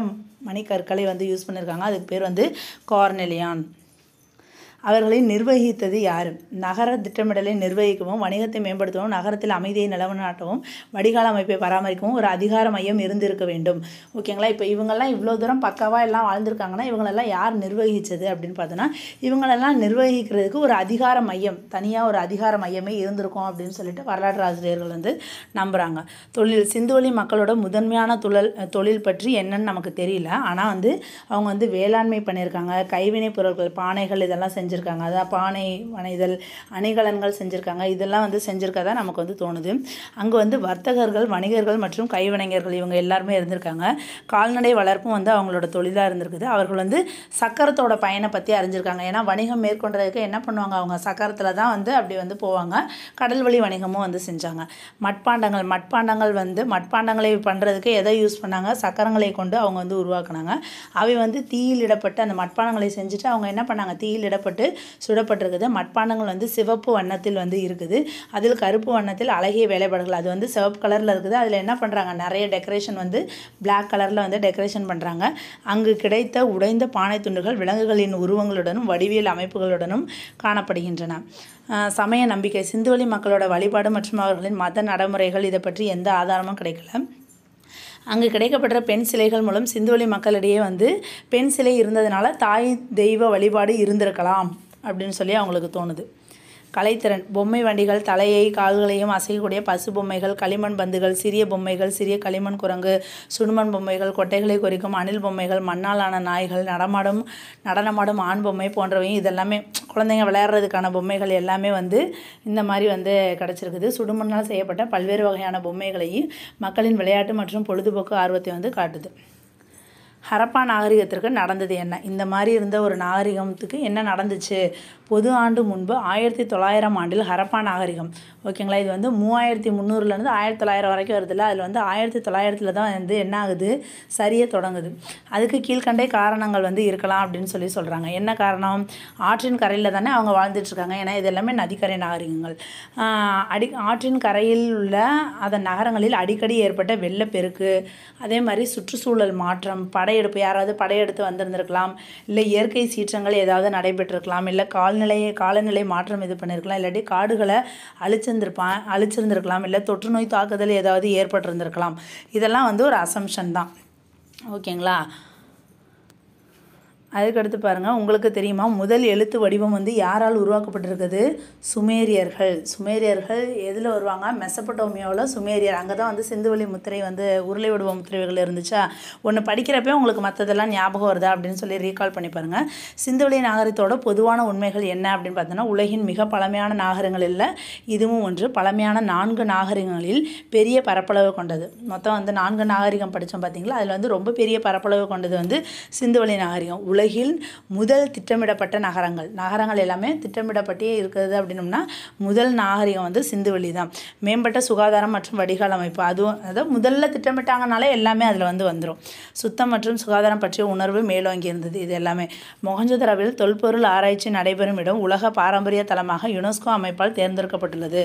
[SPEAKER 1] மணிக்கற்களை வந்து யூஸ் பண்ணியிருக்காங்க அதுக்கு பேர் வந்து கார்னலியான் அவர்களை நிர்வகித்தது யார் நகர திட்டமிடலை நிர்வகிக்கவும் வணிகத்தை மேம்படுத்தவும் நகரத்தில் அமைதியை நிலவநாட்டவும் வடிகால் அமைப்பை பராமரிக்கவும் ஒரு அதிகார மையம் இருந்திருக்க வேண்டும் ஓகேங்களா இப்போ இவங்கெல்லாம் இவ்வளோ தூரம் பக்காவாக எல்லாம் வாழ்ந்திருக்காங்கன்னா இவங்களெல்லாம் யார் நிர்வகித்தது அப்படின்னு பார்த்தோன்னா இவங்களெல்லாம் நிர்வகிக்கிறதுக்கு ஒரு அதிகார மையம் தனியாக ஒரு அதிகார மையமே இருந்திருக்கும் அப்படின்னு சொல்லிட்டு வரலாற்று ஆசிரியர்கள் வந்து நம்புகிறாங்க தொழில் சிந்துவெளி மக்களோட முதன்மையான தொழில் தொழில் பற்றி என்னன்னு நமக்கு தெரியல ஆனால் வந்து அவங்க வந்து வேளாண்மை பண்ணியிருக்காங்க கைவினை பொருட்கள் பானைகள் இதெல்லாம் செஞ்சு செஞ்சுருக்காங்க அதாவது பானை வனைதல் அணிகலன்கள் செஞ்சுருக்காங்க இதெல்லாம் வந்து செஞ்சுருக்கதா நமக்கு வந்து தோணுது அங்கே வந்து வர்த்தகர்கள் வணிகர்கள் மற்றும் கைவினைஞர்கள் இவங்க எல்லாருமே இருந்திருக்காங்க கால்நடை வளர்ப்பும் வந்து அவங்களோட தொழிலாக இருந்திருக்குது அவர்கள் வந்து சக்கரத்தோட பயனை பற்றி அறிஞ்சிருக்காங்க ஏன்னா வணிகம் மேற்கொண்டதுக்கு என்ன பண்ணுவாங்க அவங்க சக்கரத்தில் தான் வந்து அப்படி வந்து போவாங்க கடல் வழி வணிகமும் வந்து செஞ்சாங்க மட்பாண்டங்கள் மட்பாண்டங்கள் வந்து மட்பாண்டங்களை பண்ணுறதுக்கு எதை யூஸ் பண்ணாங்க சக்கரங்களை கொண்டு அவங்க வந்து உருவாக்குனாங்க அவை வந்து தீயில் இடப்பட்டு அந்த மட்பாண்டங்களை செஞ்சுட்டு அவங்க என்ன பண்ணாங்க தீயில் இடப்பட்டு சுடப்பட்டு சுடப்பட்டிருக்குது மட்பாண்டங்கள் வந்து சிவப்பு வண்ணத்தில் வந்து இருக்குது அதில் கருப்பு வண்ணத்தில் அழகிய வேலைப்பாடுகள் அது வந்து சிவப்பு கலரில் இருக்குது அதில் என்ன பண்ணுறாங்க நிறைய டெக்கரேஷன் வந்து பிளாக் கலரில் வந்து டெக்கரேஷன் பண்ணுறாங்க அங்கு கிடைத்த உடைந்த பானை துண்டுகள் விலங்குகளின் உருவங்களுடனும் வடிவியல் அமைப்புகளுடனும் காணப்படுகின்றன சமய நம்பிக்கை சிந்துவெளி மக்களோட வழிபாடு மற்றும் அவர்களின் மத நடைமுறைகள் இதை பற்றி எந்த ஆதாரமும் கிடைக்கல அங்கு கிடைக்கப்படுற பெண் சிலைகள் மூலம் சிந்துவெளி மக்களிடையே வந்து பெண் சிலை இருந்ததுனால தாய் தெய்வ வழிபாடு இருந்திருக்கலாம் அப்படின்னு சொல்லி அவங்களுக்கு தோணுது கலைத்திறன் பொம்மை வண்டிகள் தலையை கால்களையும் அசையக்கூடிய பசு பொம்மைகள் களிமண் பந்துகள் சிறிய பொம்மைகள் சிறிய களிமண் குரங்கு சுடுமண் பொம்மைகள் கொட்டைகளை குறிக்கும் அணில் பொம்மைகள் மண்ணாலான நாய்கள் நடமாடும் நடனமாடும் ஆண் பொம்மை போன்றவையும் இதெல்லாமே குழந்தைங்க விளையாடுறதுக்கான பொம்மைகள் எல்லாமே வந்து இந்த மாதிரி வந்து கிடச்சிருக்குது சுடுமண்ணால் செய்யப்பட்ட பல்வேறு வகையான பொம்மைகளையும் மக்களின் விளையாட்டு மற்றும் பொழுதுபோக்கு ஆர்வத்தை வந்து காட்டுது ஹரப்பா நாகரிகத்திற்கு நடந்தது என்ன இந்த மாதிரி இருந்த ஒரு நாகரிகத்துக்கு என்ன நடந்துச்சு பொது ஆண்டு முன்பு ஆயிரத்தி தொள்ளாயிரம் ஆண்டில் ஹரப்பா நாகரிகம் ஓகேங்களா இது வந்து மூவாயிரத்தி முந்நூறுலேருந்து ஆயிரத்தி தொள்ளாயிரம் வரைக்கும் வருதுல்ல அதில் வந்து ஆயிரத்தி தொள்ளாயிரத்தில் தான் வந்து என்ன ஆகுது சரியாக தொடங்குது அதுக்கு கீழ்கண்டே காரணங்கள் வந்து இருக்கலாம் அப்படின்னு சொல்லி சொல்கிறாங்க என்ன காரணம் ஆற்றின் கரையில் தானே அவங்க வாழ்ந்துட்டுருக்காங்க ஏன்னா இது எல்லாமே நதிக்கரை நாகரிகங்கள் அடி ஆற்றின் கரையில் உள்ள அதன் நகரங்களில் அடிக்கடி ஏற்பட்ட வெள்ளப்பெருக்கு அதே மாதிரி சுற்றுச்சூழல் மாற்றம் படை படையெடுப்பு யாராவது படையெடுத்து வந்திருந்திருக்கலாம் இல்லை இயற்கை சீற்றங்கள் ஏதாவது நடைபெற்றிருக்கலாம் இல்லை கால்நிலை காலநிலை மாற்றம் இது பண்ணியிருக்கலாம் இல்லாட்டி காடுகளை அழிச்சிருந்திருப்பான் அழிச்சிருந்திருக்கலாம் இல்லை தொற்று நோய் தாக்குதல் ஏதாவது ஏற்பட்டிருந்திருக்கலாம் இதெல்லாம் வந்து ஒரு அசம்ஷன் தான் ஓகேங்களா அதுக்கடுத்து பாருங்கள் உங்களுக்கு தெரியுமா முதல் எழுத்து வடிவம் வந்து யாரால் உருவாக்கப்பட்டிருக்குது சுமேரியர்கள் சுமேரியர்கள் எதில் வருவாங்க மெசப்பட்டோமியாவில் சுமேரியர் அங்கே தான் வந்து சிந்துவெளி முத்திரை வந்து உருளை வடிவ முத்திரைகள் இருந்துச்சா ஒன்று படிக்கிறப்பே உங்களுக்கு மற்றதெல்லாம் ஞாபகம் வருதா அப்படின்னு சொல்லி ரீகால் பண்ணி பாருங்கள் சிந்துவெளி நாகரத்தோட பொதுவான உண்மைகள் என்ன அப்படின்னு பார்த்தோன்னா உலகின் மிக பழமையான நாகரங்கள் இல்லை இதுவும் ஒன்று பழமையான நான்கு நாகரிகங்களில் பெரிய பரப்பளவு கொண்டது மொத்தம் வந்து நான்கு நாகரிகம் படித்தோம் பார்த்தீங்களா அதில் வந்து ரொம்ப பெரிய பரப்பளவு கொண்டது வந்து சிந்துவெளி நாகரிகம் உலக உலகில் முதல் திட்டமிடப்பட்ட நகரங்கள் நகரங்கள் எல்லாமே திட்டமிடப்பட்டே இருக்கிறது அப்படின்னம்னா முதல் நாகரிகம் வந்து சிந்துவெளி தான் மேம்பட்ட சுகாதாரம் மற்றும் வடிகால் அமைப்பு அதுவும் அதாவது முதல்ல திட்டமிட்டாங்கனாலே எல்லாமே அதில் வந்து வந்துடும் சுத்தம் மற்றும் சுகாதாரம் பற்றிய உணர்வு மேலோங்கி இருந்தது இது எல்லாமே மொகஞ்சதரவில் தொல்பொருள் ஆராய்ச்சி நடைபெறும் இடம் உலக பாரம்பரிய தலமாக யுனெஸ்கோ அமைப்பால் தேர்ந்தெடுக்கப்பட்டுள்ளது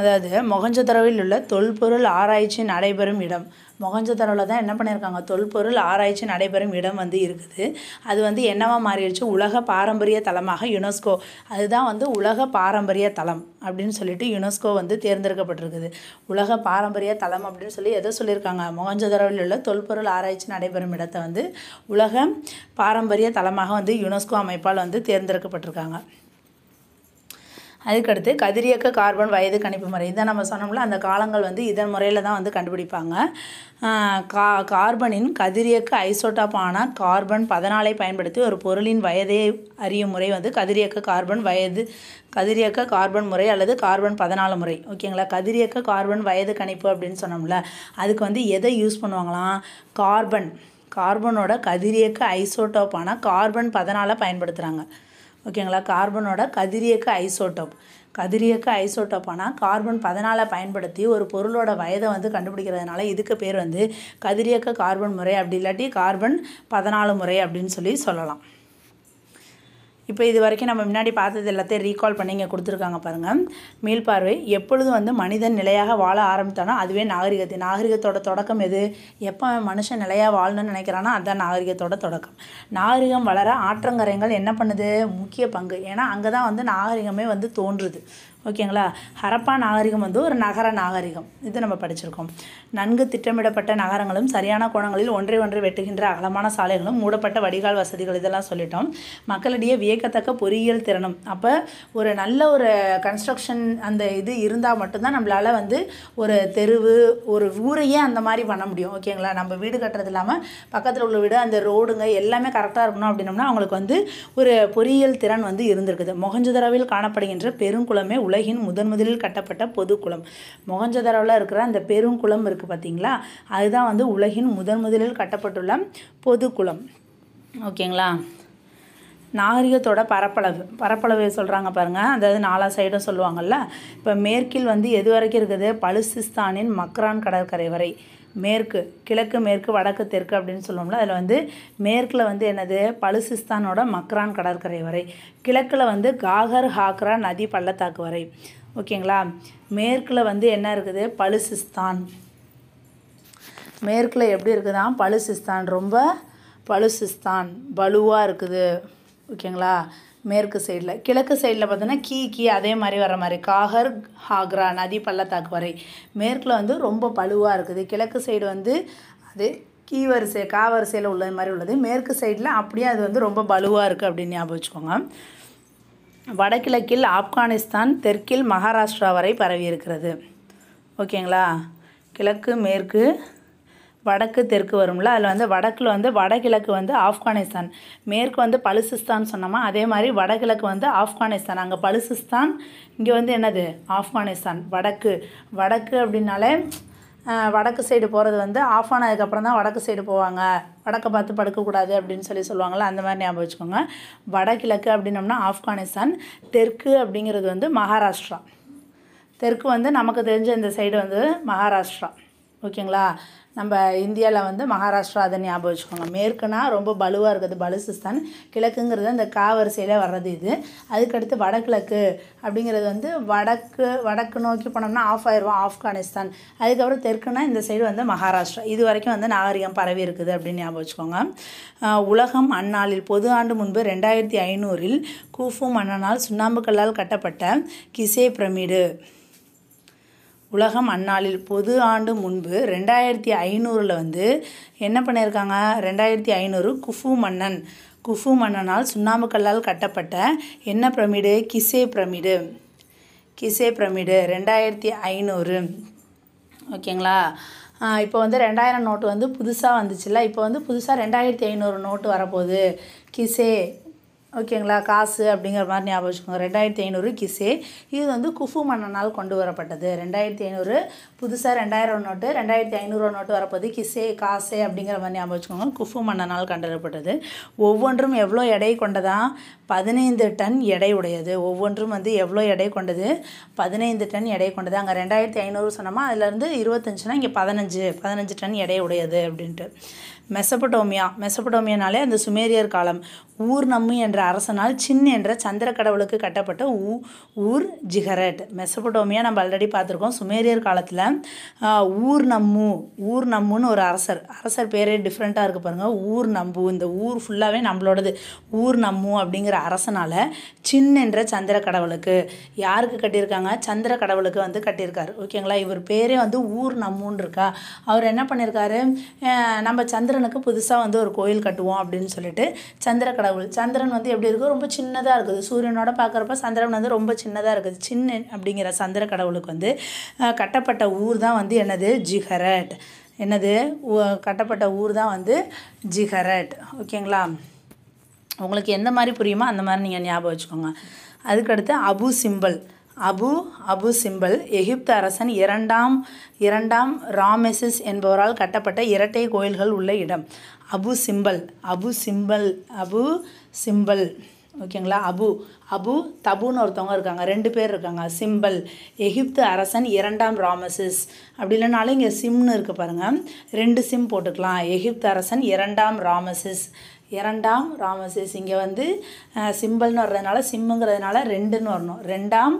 [SPEAKER 1] அதாவது தரவில் உள்ள தொல்பொருள் ஆராய்ச்சி நடைபெறும் இடம் தரவில் தான் என்ன பண்ணியிருக்காங்க தொல்பொருள் ஆராய்ச்சி நடைபெறும் இடம் வந்து இருக்குது அது வந்து என்னவா மாறிடுச்சு உலக பாரம்பரிய தலமாக யுனெஸ்கோ அதுதான் வந்து உலக பாரம்பரிய தலம் அப்படின்னு சொல்லிட்டு யுனெஸ்கோ வந்து தேர்ந்தெடுக்கப்பட்டிருக்குது உலக பாரம்பரிய தலம் அப்படின்னு சொல்லி எதை சொல்லியிருக்காங்க தரவில் உள்ள தொல்பொருள் ஆராய்ச்சி நடைபெறும் இடத்தை வந்து உலக பாரம்பரிய தலமாக வந்து யுனெஸ்கோ அமைப்பால் வந்து தேர்ந்தெடுக்கப்பட்டிருக்காங்க அதுக்கடுத்து கதிரியக்க கார்பன் வயது கணிப்பு முறை இதை நம்ம சொன்னோம்ல அந்த காலங்கள் வந்து இதன் முறையில் தான் வந்து கண்டுபிடிப்பாங்க கா கார்பனின் கதிரியக்க ஐசோட்டாப்பான கார்பன் பதினாலை பயன்படுத்தி ஒரு பொருளின் வயதை அறியும் முறை வந்து கதிரியக்க கார்பன் வயது கதிரியக்க கார்பன் முறை அல்லது கார்பன் பதினாலு முறை ஓகேங்களா கதிரியக்க கார்பன் வயது கணிப்பு அப்படின்னு சொன்னோம்ல அதுக்கு வந்து எதை யூஸ் பண்ணுவாங்களாம் கார்பன் கார்பனோட கதிரியக்க ஐசோட்டோப்பான கார்பன் பதினாலை பயன்படுத்துகிறாங்க ஓகேங்களா கார்பனோட கதிரியக்க ஐசோட்டோப் கதிரியக்க ஐசோட்டோப் ஆனால் கார்பன் பதினாலை பயன்படுத்தி ஒரு பொருளோட வயதை வந்து கண்டுபிடிக்கிறதுனால இதுக்கு பேர் வந்து கதிரியக்க கார்பன் முறை அப்படி இல்லாட்டி கார்பன் பதினாலு முறை அப்படின்னு சொல்லி சொல்லலாம் இப்போ இது வரைக்கும் நம்ம முன்னாடி பார்த்தது எல்லாத்தையும் ரீகால் பண்ணி இங்கே கொடுத்துருக்காங்க பாருங்கள் மீள்பார்வை பார்வை எப்பொழுதும் வந்து மனிதன் நிலையாக வாழ ஆரம்பித்தானோ அதுவே நாகரிகத்தை நாகரிகத்தோட தொடக்கம் எது எப்போ மனுஷன் நிலையாக வாழணும்னு நினைக்கிறானோ அதுதான் நாகரிகத்தோட தொடக்கம் நாகரிகம் வளர ஆற்றங்கரைங்கள் என்ன பண்ணுது முக்கிய பங்கு ஏன்னா அங்கே தான் வந்து நாகரிகமே வந்து தோன்றுது ஓகேங்களா ஹரப்பா நாகரிகம் வந்து ஒரு நகர நாகரிகம் இது நம்ம படிச்சிருக்கோம் நன்கு திட்டமிடப்பட்ட நகரங்களும் சரியான கோணங்களில் ஒன்றை ஒன்றை வெட்டுகின்ற அகலமான சாலைகளும் மூடப்பட்ட வடிகால் வசதிகள் இதெல்லாம் சொல்லிட்டோம் மக்களிடையே வியக்கத்தக்க பொறியியல் திறனும் அப்போ ஒரு நல்ல ஒரு கன்ஸ்ட்ரக்ஷன் அந்த இது இருந்தால் மட்டும்தான் நம்மளால் வந்து ஒரு தெருவு ஒரு ஊரையே அந்த மாதிரி பண்ண முடியும் ஓகேங்களா நம்ம வீடு கட்டுறது இல்லாமல் பக்கத்தில் உள்ள வீடு அந்த ரோடுங்க எல்லாமே கரெக்டாக இருக்கணும் அப்படின்னோம்னா அவங்களுக்கு வந்து ஒரு பொறியியல் திறன் வந்து இருந்திருக்குது மொகஞ்சுதரவில் காணப்படுகின்ற பெருங்குளமே உள்ள உலகின் முதன் முதலில் கட்டப்பட்ட பொது குளம் மொகஞ்சதாரோவில் இருக்கிற அந்த பெருங்குளம் இருக்குது பார்த்தீங்களா அதுதான் வந்து உலகின் முதன் முதலில் கட்டப்பட்டுள்ள பொது குளம் ஓகேங்களா நாகரிகத்தோட பரப்பளவு பரப்பளவு சொல்கிறாங்க பாருங்கள் அதாவது நாலா சைடும் சொல்லுவாங்கள்ல இப்போ மேற்கில் வந்து எது வரைக்கும் இருக்குது பலுசிஸ்தானின் மக்ரான் கடற்கரை வரை மேற்கு கிழக்கு மேற்கு வடக்கு தெற்கு அப்படின்னு சொல்லுவோம்ல அதில் வந்து மேற்கில் வந்து என்னது பலுசிஸ்தானோட மக்ரான் கடற்கரை வரை கிழக்கில் வந்து காகர் ஹாக்ரா நதி பள்ளத்தாக்கு வரை ஓகேங்களா மேற்கில் வந்து என்ன இருக்குது பலுசிஸ்தான் மேற்கில் எப்படி இருக்குதான் பலுசிஸ்தான் ரொம்ப பலுசிஸ்தான் பலுவாக இருக்குது ஓகேங்களா மேற்கு சைடில் கிழக்கு சைடில் பார்த்தோன்னா கீ கீ அதே மாதிரி வர மாதிரி காகர் ஹாக்ரா நதி பள்ளத்தாக்கு வரை மேற்கில் வந்து ரொம்ப பழுவாக இருக்குது கிழக்கு சைடு வந்து அது கீ வரிசை கா வரிசையில் உள்ள மாதிரி உள்ளது மேற்கு சைடில் அப்படியே அது வந்து ரொம்ப பலுவாக இருக்குது அப்படின்னு ஞாபகம் வச்சுக்கோங்க வடகிழக்கில் ஆப்கானிஸ்தான் தெற்கில் மகாராஷ்டிரா வரை பரவி இருக்கிறது ஓகேங்களா கிழக்கு மேற்கு வடக்கு தெற்கு வரும்ல அதில் வந்து வடக்கில் வந்து வடகிழக்கு வந்து ஆப்கானிஸ்தான் மேற்கு வந்து பலுசிஸ்தான் சொன்னோமா அதே மாதிரி வடகிழக்கு வந்து ஆப்கானிஸ்தான் அங்கே பலுசிஸ்தான் இங்கே வந்து என்னது ஆப்கானிஸ்தான் வடக்கு வடக்கு அப்படின்னாலே வடக்கு சைடு போகிறது வந்து ஆஃப் ஆனதுக்கப்புறம் தான் வடக்கு சைடு போவாங்க வடக்கை பார்த்து படுக்கக்கூடாது அப்படின்னு சொல்லி சொல்லுவாங்களே அந்த மாதிரி ஞாபகம் வச்சுக்கோங்க வடகிழக்கு அப்படின்னம்னா ஆப்கானிஸ்தான் தெற்கு அப்படிங்கிறது வந்து மகாராஷ்டிரா தெற்கு வந்து நமக்கு தெரிஞ்ச இந்த சைடு வந்து மகாராஷ்டிரா ஓகேங்களா நம்ம இந்தியாவில் வந்து மகாராஷ்டிரா அதை ஞாபகம் வச்சுக்கோங்க மேற்குனா ரொம்ப பலுவாக இருக்கிறது பலுசிஸ்தான் கிழக்குங்கிறது அந்த காவரிசையில் வர்றது இது அதுக்கடுத்து வடகிழக்கு அப்படிங்கிறது வந்து வடக்கு வடக்கு நோக்கி போனோம்னா ஆஃப் ஆயிடுவோம் ஆப்கானிஸ்தான் அதுக்கப்புறம் தெற்குனா இந்த சைடு வந்து மகாராஷ்டிரா இது வரைக்கும் வந்து நாகரிகம் பரவி இருக்குது அப்படின்னு ஞாபகம் வச்சுக்கோங்க உலகம் அந்நாளில் பொது ஆண்டு முன்பு ரெண்டாயிரத்தி ஐநூறில் கூஃபு மன்னனால் சுண்ணாம்புக்கல்லால் கட்டப்பட்ட கிசே பிரமிடு உலகம் அன்னாளில் பொது ஆண்டு முன்பு ரெண்டாயிரத்தி ஐநூறில் வந்து என்ன பண்ணியிருக்காங்க ரெண்டாயிரத்தி ஐநூறு குஃபு மன்னன் குஃபு மன்னனால் சுண்ணாம்புக்கல்லால் கட்டப்பட்ட என்ன pyramid Giza pyramid Giza pyramid ரெண்டாயிரத்தி ஐநூறு ஓகேங்களா இப்போ வந்து ரெண்டாயிரம் நோட்டு வந்து புதுசாக வந்துச்சுல்ல இப்போ வந்து புதுசாக ரெண்டாயிரத்தி ஐநூறு நோட்டு வரப்போகுது கிசே ஓகேங்களா காசு அப்படிங்கிற மாதிரி ஞாபகம் வச்சுக்கோங்க ரெண்டாயிரத்தி ஐநூறு கிசே இது வந்து குஃபு மன்னனால் கொண்டு வரப்பட்டது ரெண்டாயிரத்தி ஐநூறு புதுசாக ரெண்டாயிரம் நோட்டு ரெண்டாயிரத்தி ஐநூறு நோட்டு வரப்போது கிசே காசே அப்படிங்கிற மாதிரி ஞாபகம் வச்சுக்கோங்க குஃபு மன்னனால் கண்டறப்பட்டது ஒவ்வொன்றும் எவ்வளோ எடை கொண்டதாக பதினைந்து டன் எடை உடையது ஒவ்வொன்றும் வந்து எவ்வளோ எடை கொண்டது பதினைந்து டன் எடை கொண்டது அங்கே ரெண்டாயிரத்தி ஐநூறு சொன்னோமா அதுலேருந்து இருபத்தஞ்சுனா இங்கே பதினஞ்சு பதினஞ்சு டன் எடை உடையது அப்படின்ட்டு மெசபடோமியா மெசபடோமியானாலே அந்த சுமேரியர் காலம் ஊர் நம்மு என்ற அரசனால் சின் என்ற சந்திர கடவுளுக்கு கட்டப்பட்ட ஊ ஊர் ஜிகரட் மெசபடோமியா நம்ம ஆல்ரெடி பார்த்துருக்கோம் சுமேரியர் காலத்தில் ஊர் நம்மு ஊர் நம்முன்னு ஒரு அரசர் அரசர் பேரே டிஃப்ரெண்ட்டாக இருக்குது பாருங்கள் ஊர் நம்பு இந்த ஊர் ஃபுல்லாகவே நம்மளோடது ஊர் நம்மு அப்படிங்கிற அரசனால் சின் என்ற சந்திர கடவுளுக்கு யாருக்கு கட்டியிருக்காங்க சந்திர கடவுளுக்கு வந்து கட்டியிருக்காரு ஓகேங்களா இவர் பேரே வந்து ஊர் நம்முன்னு இருக்கா அவர் என்ன பண்ணியிருக்காரு நம்ம சந்திரனுக்கு புதுசாக வந்து ஒரு கோயில் கட்டுவோம் அப்படின்னு சொல்லிட்டு சந்திர கடவுள் சந்திரன் வந்து எப்படி இருக்கும் ரொம்ப சின்னதாக இருக்குது சூரியனோட பார்க்குறப்ப சந்திரன் வந்து ரொம்ப சின்னதாக இருக்குது சின்ன அப்படிங்கிற சந்திர கடவுளுக்கு வந்து கட்டப்பட்ட ஊர் தான் வந்து என்னது ஜிஹரட் என்னது கட்டப்பட்ட ஊர் தான் வந்து ஜிஹரட் ஓகேங்களா உங்களுக்கு எந்த மாதிரி புரியுமோ அந்த மாதிரி நீங்கள் ஞாபகம் வச்சுக்கோங்க அதுக்கடுத்து Abu Simbel Abu Abu Simbel Egypt அரசன் இரண்டாம் இரண்டாம் ராமெசிஸ் என்பவரால் கட்டப்பட்ட இரட்டை கோயில்கள் உள்ள இடம் Abu Simbel Abu Simbel Abu Simbel ஓகேங்களா அபு அபு தபுன்னு ஒருத்தவங்க இருக்காங்க ரெண்டு பேர் இருக்காங்க சிம்பல் எகிப்து அரசன் இரண்டாம் ராமசிஸ் அப்படி இல்லைனாலும் இங்கே சிம்னு இருக்குது பாருங்கள் ரெண்டு சிம் போட்டுக்கலாம் எகிப்து அரசன் இரண்டாம் ராமசிஸ் இரண்டாம் ராமசேஸ் இங்கே வந்து சிம்பல்னு வர்றதுனால சிம்முங்கிறதுனால ரெண்டுன்னு வரணும் ரெண்டாம்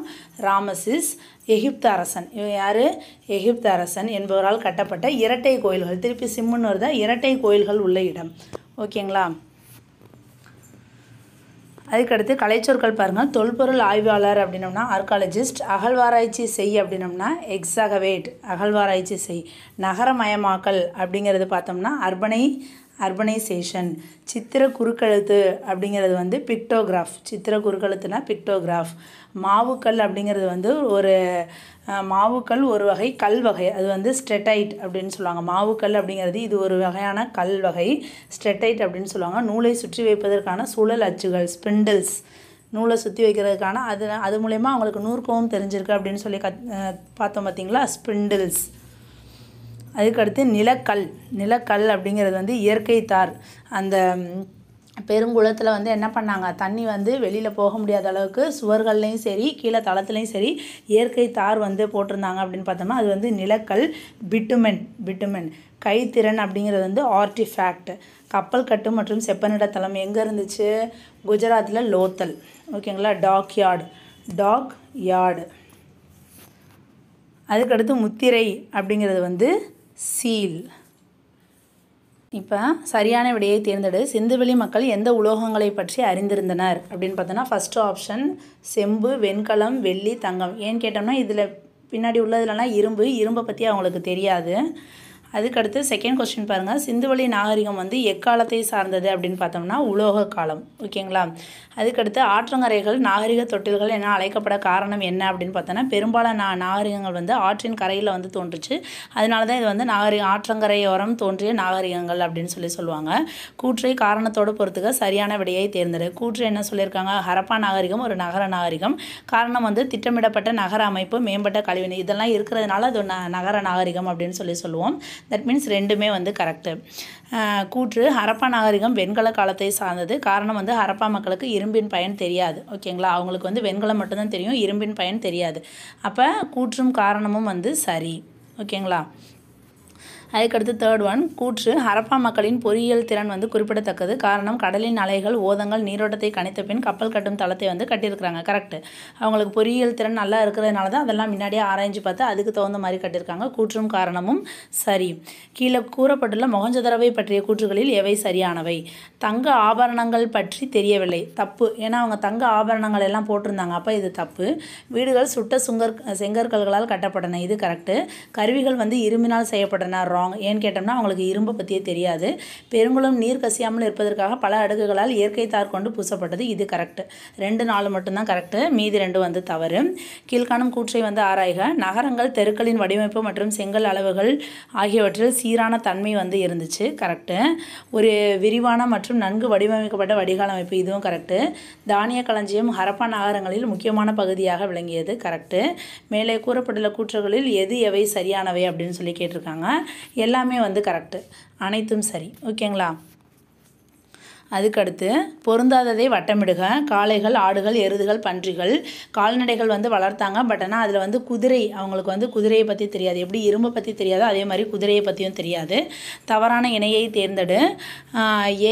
[SPEAKER 1] ராமசிஸ் எகிப்து அரசன் இவன் யார் எகிப்து அரசன் என்பவரால் கட்டப்பட்ட இரட்டை கோயில்கள் திருப்பி சிம்முன்னு வருதா இரட்டை கோயில்கள் உள்ள இடம் ஓகேங்களா அதுக்கடுத்து கலைச்சொற்கள் பாருங்கள் தொல்பொருள் ஆய்வாளர் அப்படின்னம்னா ஆர்காலஜிஸ்ட் அகழ்வாராய்ச்சி செய் அப்படின்னம்னா எக்ஸாகவேட் அகழ்வாராய்ச்சி செய் நகரமயமாக்கல் அப்படிங்கிறது பார்த்தோம்னா அர்பனை அர்பனைசேஷன் சித்திர குறுக்கழுத்து அப்படிங்கிறது வந்து பிக்டோகிராஃப் சித்திர குறுக்கழுத்துனா பிக்டோகிராஃப் மாவுக்கல் அப்படிங்கிறது வந்து ஒரு மாவுக்கல் ஒரு வகை கல் வகை அது வந்து ஸ்ட்ரெட்டைட் அப்படின்னு சொல்லுவாங்க மாவுக்கல் அப்படிங்கிறது இது ஒரு வகையான கல் வகை ஸ்ட்ரெட்டைட் அப்படின்னு சொல்லுவாங்க நூலை சுற்றி வைப்பதற்கான சுழல் அச்சுகள் ஸ்பிண்டில்ஸ் நூலை சுற்றி வைக்கிறதுக்கான அது அது மூலயமா அவங்களுக்கு நூற்கவும் தெரிஞ்சிருக்கு அப்படின்னு சொல்லி கத் பார்த்தோம் பார்த்தீங்களா ஸ்பிண்டில்ஸ் அதுக்கடுத்து நிலக்கல் நிலக்கல் அப்படிங்கிறது வந்து இயற்கை தார் அந்த பெருங்குளத்தில் வந்து என்ன பண்ணாங்க தண்ணி வந்து வெளியில் போக முடியாத அளவுக்கு சுவர்கள்லேயும் சரி கீழே தளத்துலேயும் சரி இயற்கை தார் வந்து போட்டிருந்தாங்க அப்படின்னு பார்த்தோம்னா அது வந்து நிலக்கல் பிட்டுமென் பிட்டுமென் கைத்திறன் அப்படிங்கிறது வந்து ஆர்டிஃபேக்ட் கப்பல் கட்டு மற்றும் செப்பனிட தளம் எங்கே இருந்துச்சு குஜராத்தில் லோத்தல் ஓகேங்களா டாக் யார்டு டாக் யார்டு அதுக்கடுத்து முத்திரை அப்படிங்கிறது வந்து சீல் இப்போ சரியான விடையை தேர்ந்தெடு சிந்துவெளி மக்கள் எந்த உலோகங்களை பற்றி அறிந்திருந்தனர் அப்படின்னு பார்த்தோன்னா ஃபஸ்ட்டு ஆப்ஷன் செம்பு வெண்கலம் வெள்ளி தங்கம் ஏன்னு கேட்டோம்னா இதில் பின்னாடி உள்ளதுலலாம் இரும்பு இரும்பை பற்றி அவங்களுக்கு தெரியாது அதுக்கடுத்து செகண்ட் கொஸ்டின் பாருங்கள் சிந்துவெளி நாகரிகம் வந்து எக்காலத்தை சார்ந்தது அப்படின்னு பார்த்தோம்னா உலோக காலம் ஓகேங்களா அதுக்கடுத்து ஆற்றங்கரைகள் நாகரிக தொட்டில்கள் என அழைக்கப்பட காரணம் என்ன அப்படின்னு பார்த்தோன்னா பெரும்பாலான நாகரிகங்கள் வந்து ஆற்றின் கரையில் வந்து தோன்றுச்சு அதனால தான் இது வந்து நாகரிக ஆற்றங்கரையோரம் தோன்றிய நாகரிகங்கள் அப்படின்னு சொல்லி சொல்லுவாங்க கூற்றை காரணத்தோடு பொறுத்துக்க சரியான விடையை தேர்ந்தெடு கூற்று என்ன சொல்லியிருக்காங்க ஹரப்பா நாகரிகம் ஒரு நகர நாகரிகம் காரணம் வந்து திட்டமிடப்பட்ட நகர அமைப்பு மேம்பட்ட கழிவுநீர் இதெல்லாம் இருக்கிறதுனால அது நகர நாகரிகம் அப்படின்னு சொல்லி சொல்லுவோம் தட் மீன்ஸ் ரெண்டுமே வந்து கரெக்டு கூற்று ஹரப்பா நாகரிகம் வெண்கல காலத்தை சார்ந்தது காரணம் வந்து ஹரப்பா மக்களுக்கு இரும்பின் பயன் தெரியாது ஓகேங்களா அவங்களுக்கு வந்து வெண்கலம் மட்டும்தான் தெரியும் இரும்பின் பயன் தெரியாது அப்போ கூற்றும் காரணமும் வந்து சரி ஓகேங்களா அதுக்கடுத்து தேர்ட் ஒன் கூற்று ஹரப்பா மக்களின் பொறியியல் திறன் வந்து குறிப்பிடத்தக்கது காரணம் கடலின் அலைகள் ஓதங்கள் நீரோட்டத்தை கணித்த பின் கப்பல் கட்டும் தளத்தை வந்து கட்டியிருக்கிறாங்க கரெக்ட் அவங்களுக்கு பொறியியல் திறன் நல்லா இருக்கிறதுனால தான் அதெல்லாம் முன்னாடியே ஆராய்ஞ்சு பார்த்து அதுக்கு தகுந்த மாதிரி கட்டியிருக்காங்க கூற்றும் காரணமும் சரி கீழே கூறப்பட்டுள்ள மொகஞ்சதரவை பற்றிய கூற்றுகளில் எவை சரியானவை தங்க ஆபரணங்கள் பற்றி தெரியவில்லை தப்பு ஏன்னா அவங்க தங்க ஆபரணங்கள் எல்லாம் போட்டிருந்தாங்க அப்போ இது தப்பு வீடுகள் சுட்ட சுங்கர் செங்கற்கல்களால் கட்டப்பட்டன இது கரெக்டு கருவிகள் வந்து இரும்பினால் செய்யப்பட்டன அவங்க ஏன்னு கேட்டோம்னா அவங்களுக்கு இரும்பை பற்றியே தெரியாது பெருங்குளம் நீர் கசியாமல் இருப்பதற்காக பல அடுக்குகளால் இயற்கை தார் கொண்டு பூசப்பட்டது இது கரெக்டு ரெண்டு நாள் மட்டும்தான் கரெக்டு மீதி ரெண்டு வந்து தவறு கீழ்காணும் கூற்றை வந்து ஆராய்க நகரங்கள் தெருக்களின் வடிவமைப்பு மற்றும் செங்கல் அளவுகள் ஆகியவற்றில் சீரான தன்மை வந்து இருந்துச்சு கரெக்டு ஒரு விரிவான மற்றும் நன்கு வடிவமைக்கப்பட்ட வடிகால் அமைப்பு இதுவும் கரெக்டு தானிய களஞ்சியம் ஹரப்பா நகரங்களில் முக்கியமான பகுதியாக விளங்கியது கரெக்டு மேலே கூறப்பட்டுள்ள கூற்றுகளில் எது எவை சரியானவை அப்படின்னு சொல்லி கேட்டிருக்காங்க எல்லாமே வந்து கரெக்டு அனைத்தும் சரி ஓகேங்களா அதுக்கடுத்து பொருந்தாததை வட்டமிடுக காளைகள் ஆடுகள் எருதுகள் பன்றிகள் கால்நடைகள் வந்து வளர்த்தாங்க பட் ஆனால் அதில் வந்து குதிரை அவங்களுக்கு வந்து குதிரையை பற்றி தெரியாது எப்படி இரும்பை பற்றி தெரியாதோ அதே மாதிரி குதிரையை பற்றியும் தெரியாது தவறான இணையை தேர்ந்தெடு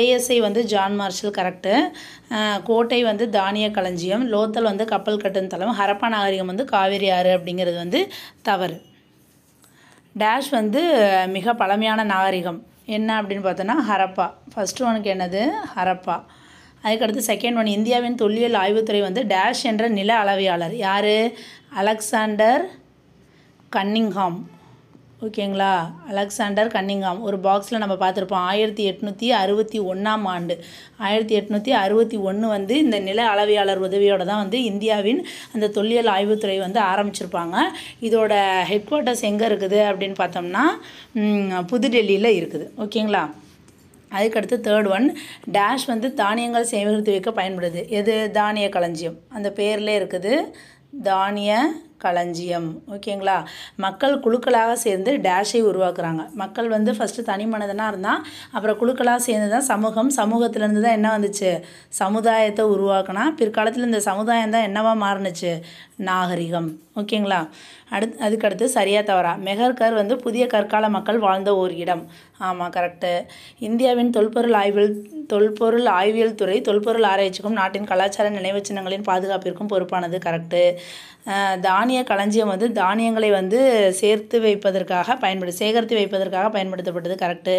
[SPEAKER 1] ஏஎஸ்ஐ வந்து ஜான் மார்ஷல் கரெக்டு கோட்டை வந்து தானிய களஞ்சியம் லோத்தல் வந்து கப்பல் கட்டும் தளம் ஹரப்பா நாகரிகம் வந்து காவேரி ஆறு அப்படிங்கிறது வந்து தவறு டேஷ் வந்து மிக பழமையான நாகரிகம் என்ன அப்படின்னு பார்த்தோன்னா ஹரப்பா ஃபஸ்ட்டு ஒனுக்கு என்னது ஹரப்பா அதுக்கடுத்து செகண்ட் ஒன் இந்தியாவின் தொல்லியல் ஆய்வுத்துறை வந்து டேஷ் என்ற நில அளவியாளர் யார் அலெக்சாண்டர் கன்னிங்ஹாம் ஓகேங்களா அலெக்சாண்டர் கன்னிங்காம் ஒரு பாக்ஸில் நம்ம பார்த்துருப்போம் ஆயிரத்தி எட்நூற்றி அறுபத்தி ஒன்றாம் ஆண்டு ஆயிரத்தி எட்நூற்றி அறுபத்தி ஒன்று வந்து இந்த நில அளவையாளர் உதவியோடு தான் வந்து இந்தியாவின் அந்த தொல்லியல் ஆய்வுத்துறை வந்து ஆரம்பிச்சிருப்பாங்க இதோட ஹெட் குவார்ட்டர்ஸ் எங்கே இருக்குது அப்படின்னு பார்த்தோம்னா புதுடெல்லியில் இருக்குது ஓகேங்களா அதுக்கடுத்து தேர்ட் ஒன் டேஷ் வந்து தானியங்கள் சேகரித்து வைக்க பயன்படுது எது தானிய களஞ்சியம் அந்த பேர்லேயே இருக்குது தானிய களஞ்சியம் ஓகேங்களா மக்கள் குழுக்களாக சேர்ந்து டேஷை உருவாக்குறாங்க மக்கள் வந்து ஃபஸ்ட்டு தனி மனிதனாக இருந்தால் அப்புறம் குழுக்களாக சேர்ந்து தான் சமூகம் சமூகத்திலேருந்து தான் என்ன வந்துச்சு சமுதாயத்தை உருவாக்கினா பிற்காலத்தில் இந்த சமுதாயம் தான் என்னவாக மாறினுச்சு நாகரிகம் ஓகேங்களா அடுத்து அதுக்கடுத்து சரியாக தவறா மெஹர்கர் வந்து புதிய கற்கால மக்கள் வாழ்ந்த ஓர் இடம் ஆமாம் கரெக்டு இந்தியாவின் தொல்பொருள் ஆய்வியல் தொல்பொருள் ஆய்வியல் துறை தொல்பொருள் ஆராய்ச்சிக்கும் நாட்டின் கலாச்சார நினைவு சின்னங்களின் பாதுகாப்பிற்கும் பொறுப்பானது கரெக்டு தானிய களஞ்சியம் வந்து தானியங்களை வந்து சேர்த்து வைப்பதற்காக பயன்படு சேகரித்து வைப்பதற்காக பயன்படுத்தப்பட்டது கரெக்டு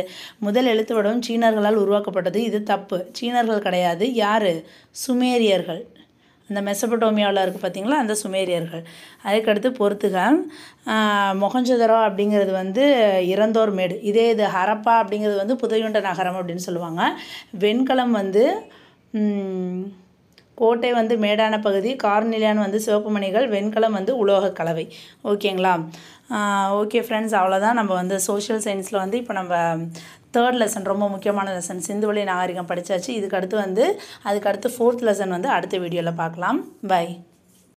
[SPEAKER 1] முதல் எழுத்து வடம் சீனர்களால் உருவாக்கப்பட்டது இது தப்பு சீனர்கள் கிடையாது யார் சுமேரியர்கள் இந்த மெசபடோமியாவில் இருக்குது பார்த்திங்களா அந்த சுமேரியர்கள் அதுக்கடுத்து பொறுத்துகம் மொகஞ்சதரோ அப்படிங்கிறது வந்து இறந்தோர் மேடு இதே இது ஹரப்பா அப்படிங்கிறது வந்து புதையுண்ட நகரம் அப்படின்னு சொல்லுவாங்க வெண்கலம் வந்து கோட்டை வந்து மேடான பகுதி கார்நிலையான் வந்து சிவப்புமணிகள் வெண்கலம் வந்து உலோக கலவை ஓகேங்களா ஓகே ஃப்ரெண்ட்ஸ் அவ்வளோதான் நம்ம வந்து சோஷியல் சயின்ஸில் வந்து இப்போ நம்ம தேர்ட் லெசன் ரொம்ப முக்கியமான லெசன் சிந்துவெளி நாகரிகம் படித்தாச்சு இதுக்கு அடுத்து வந்து அதுக்கடுத்து ஃபோர்த் லெசன் வந்து அடுத்த வீடியோவில் பார்க்கலாம் பை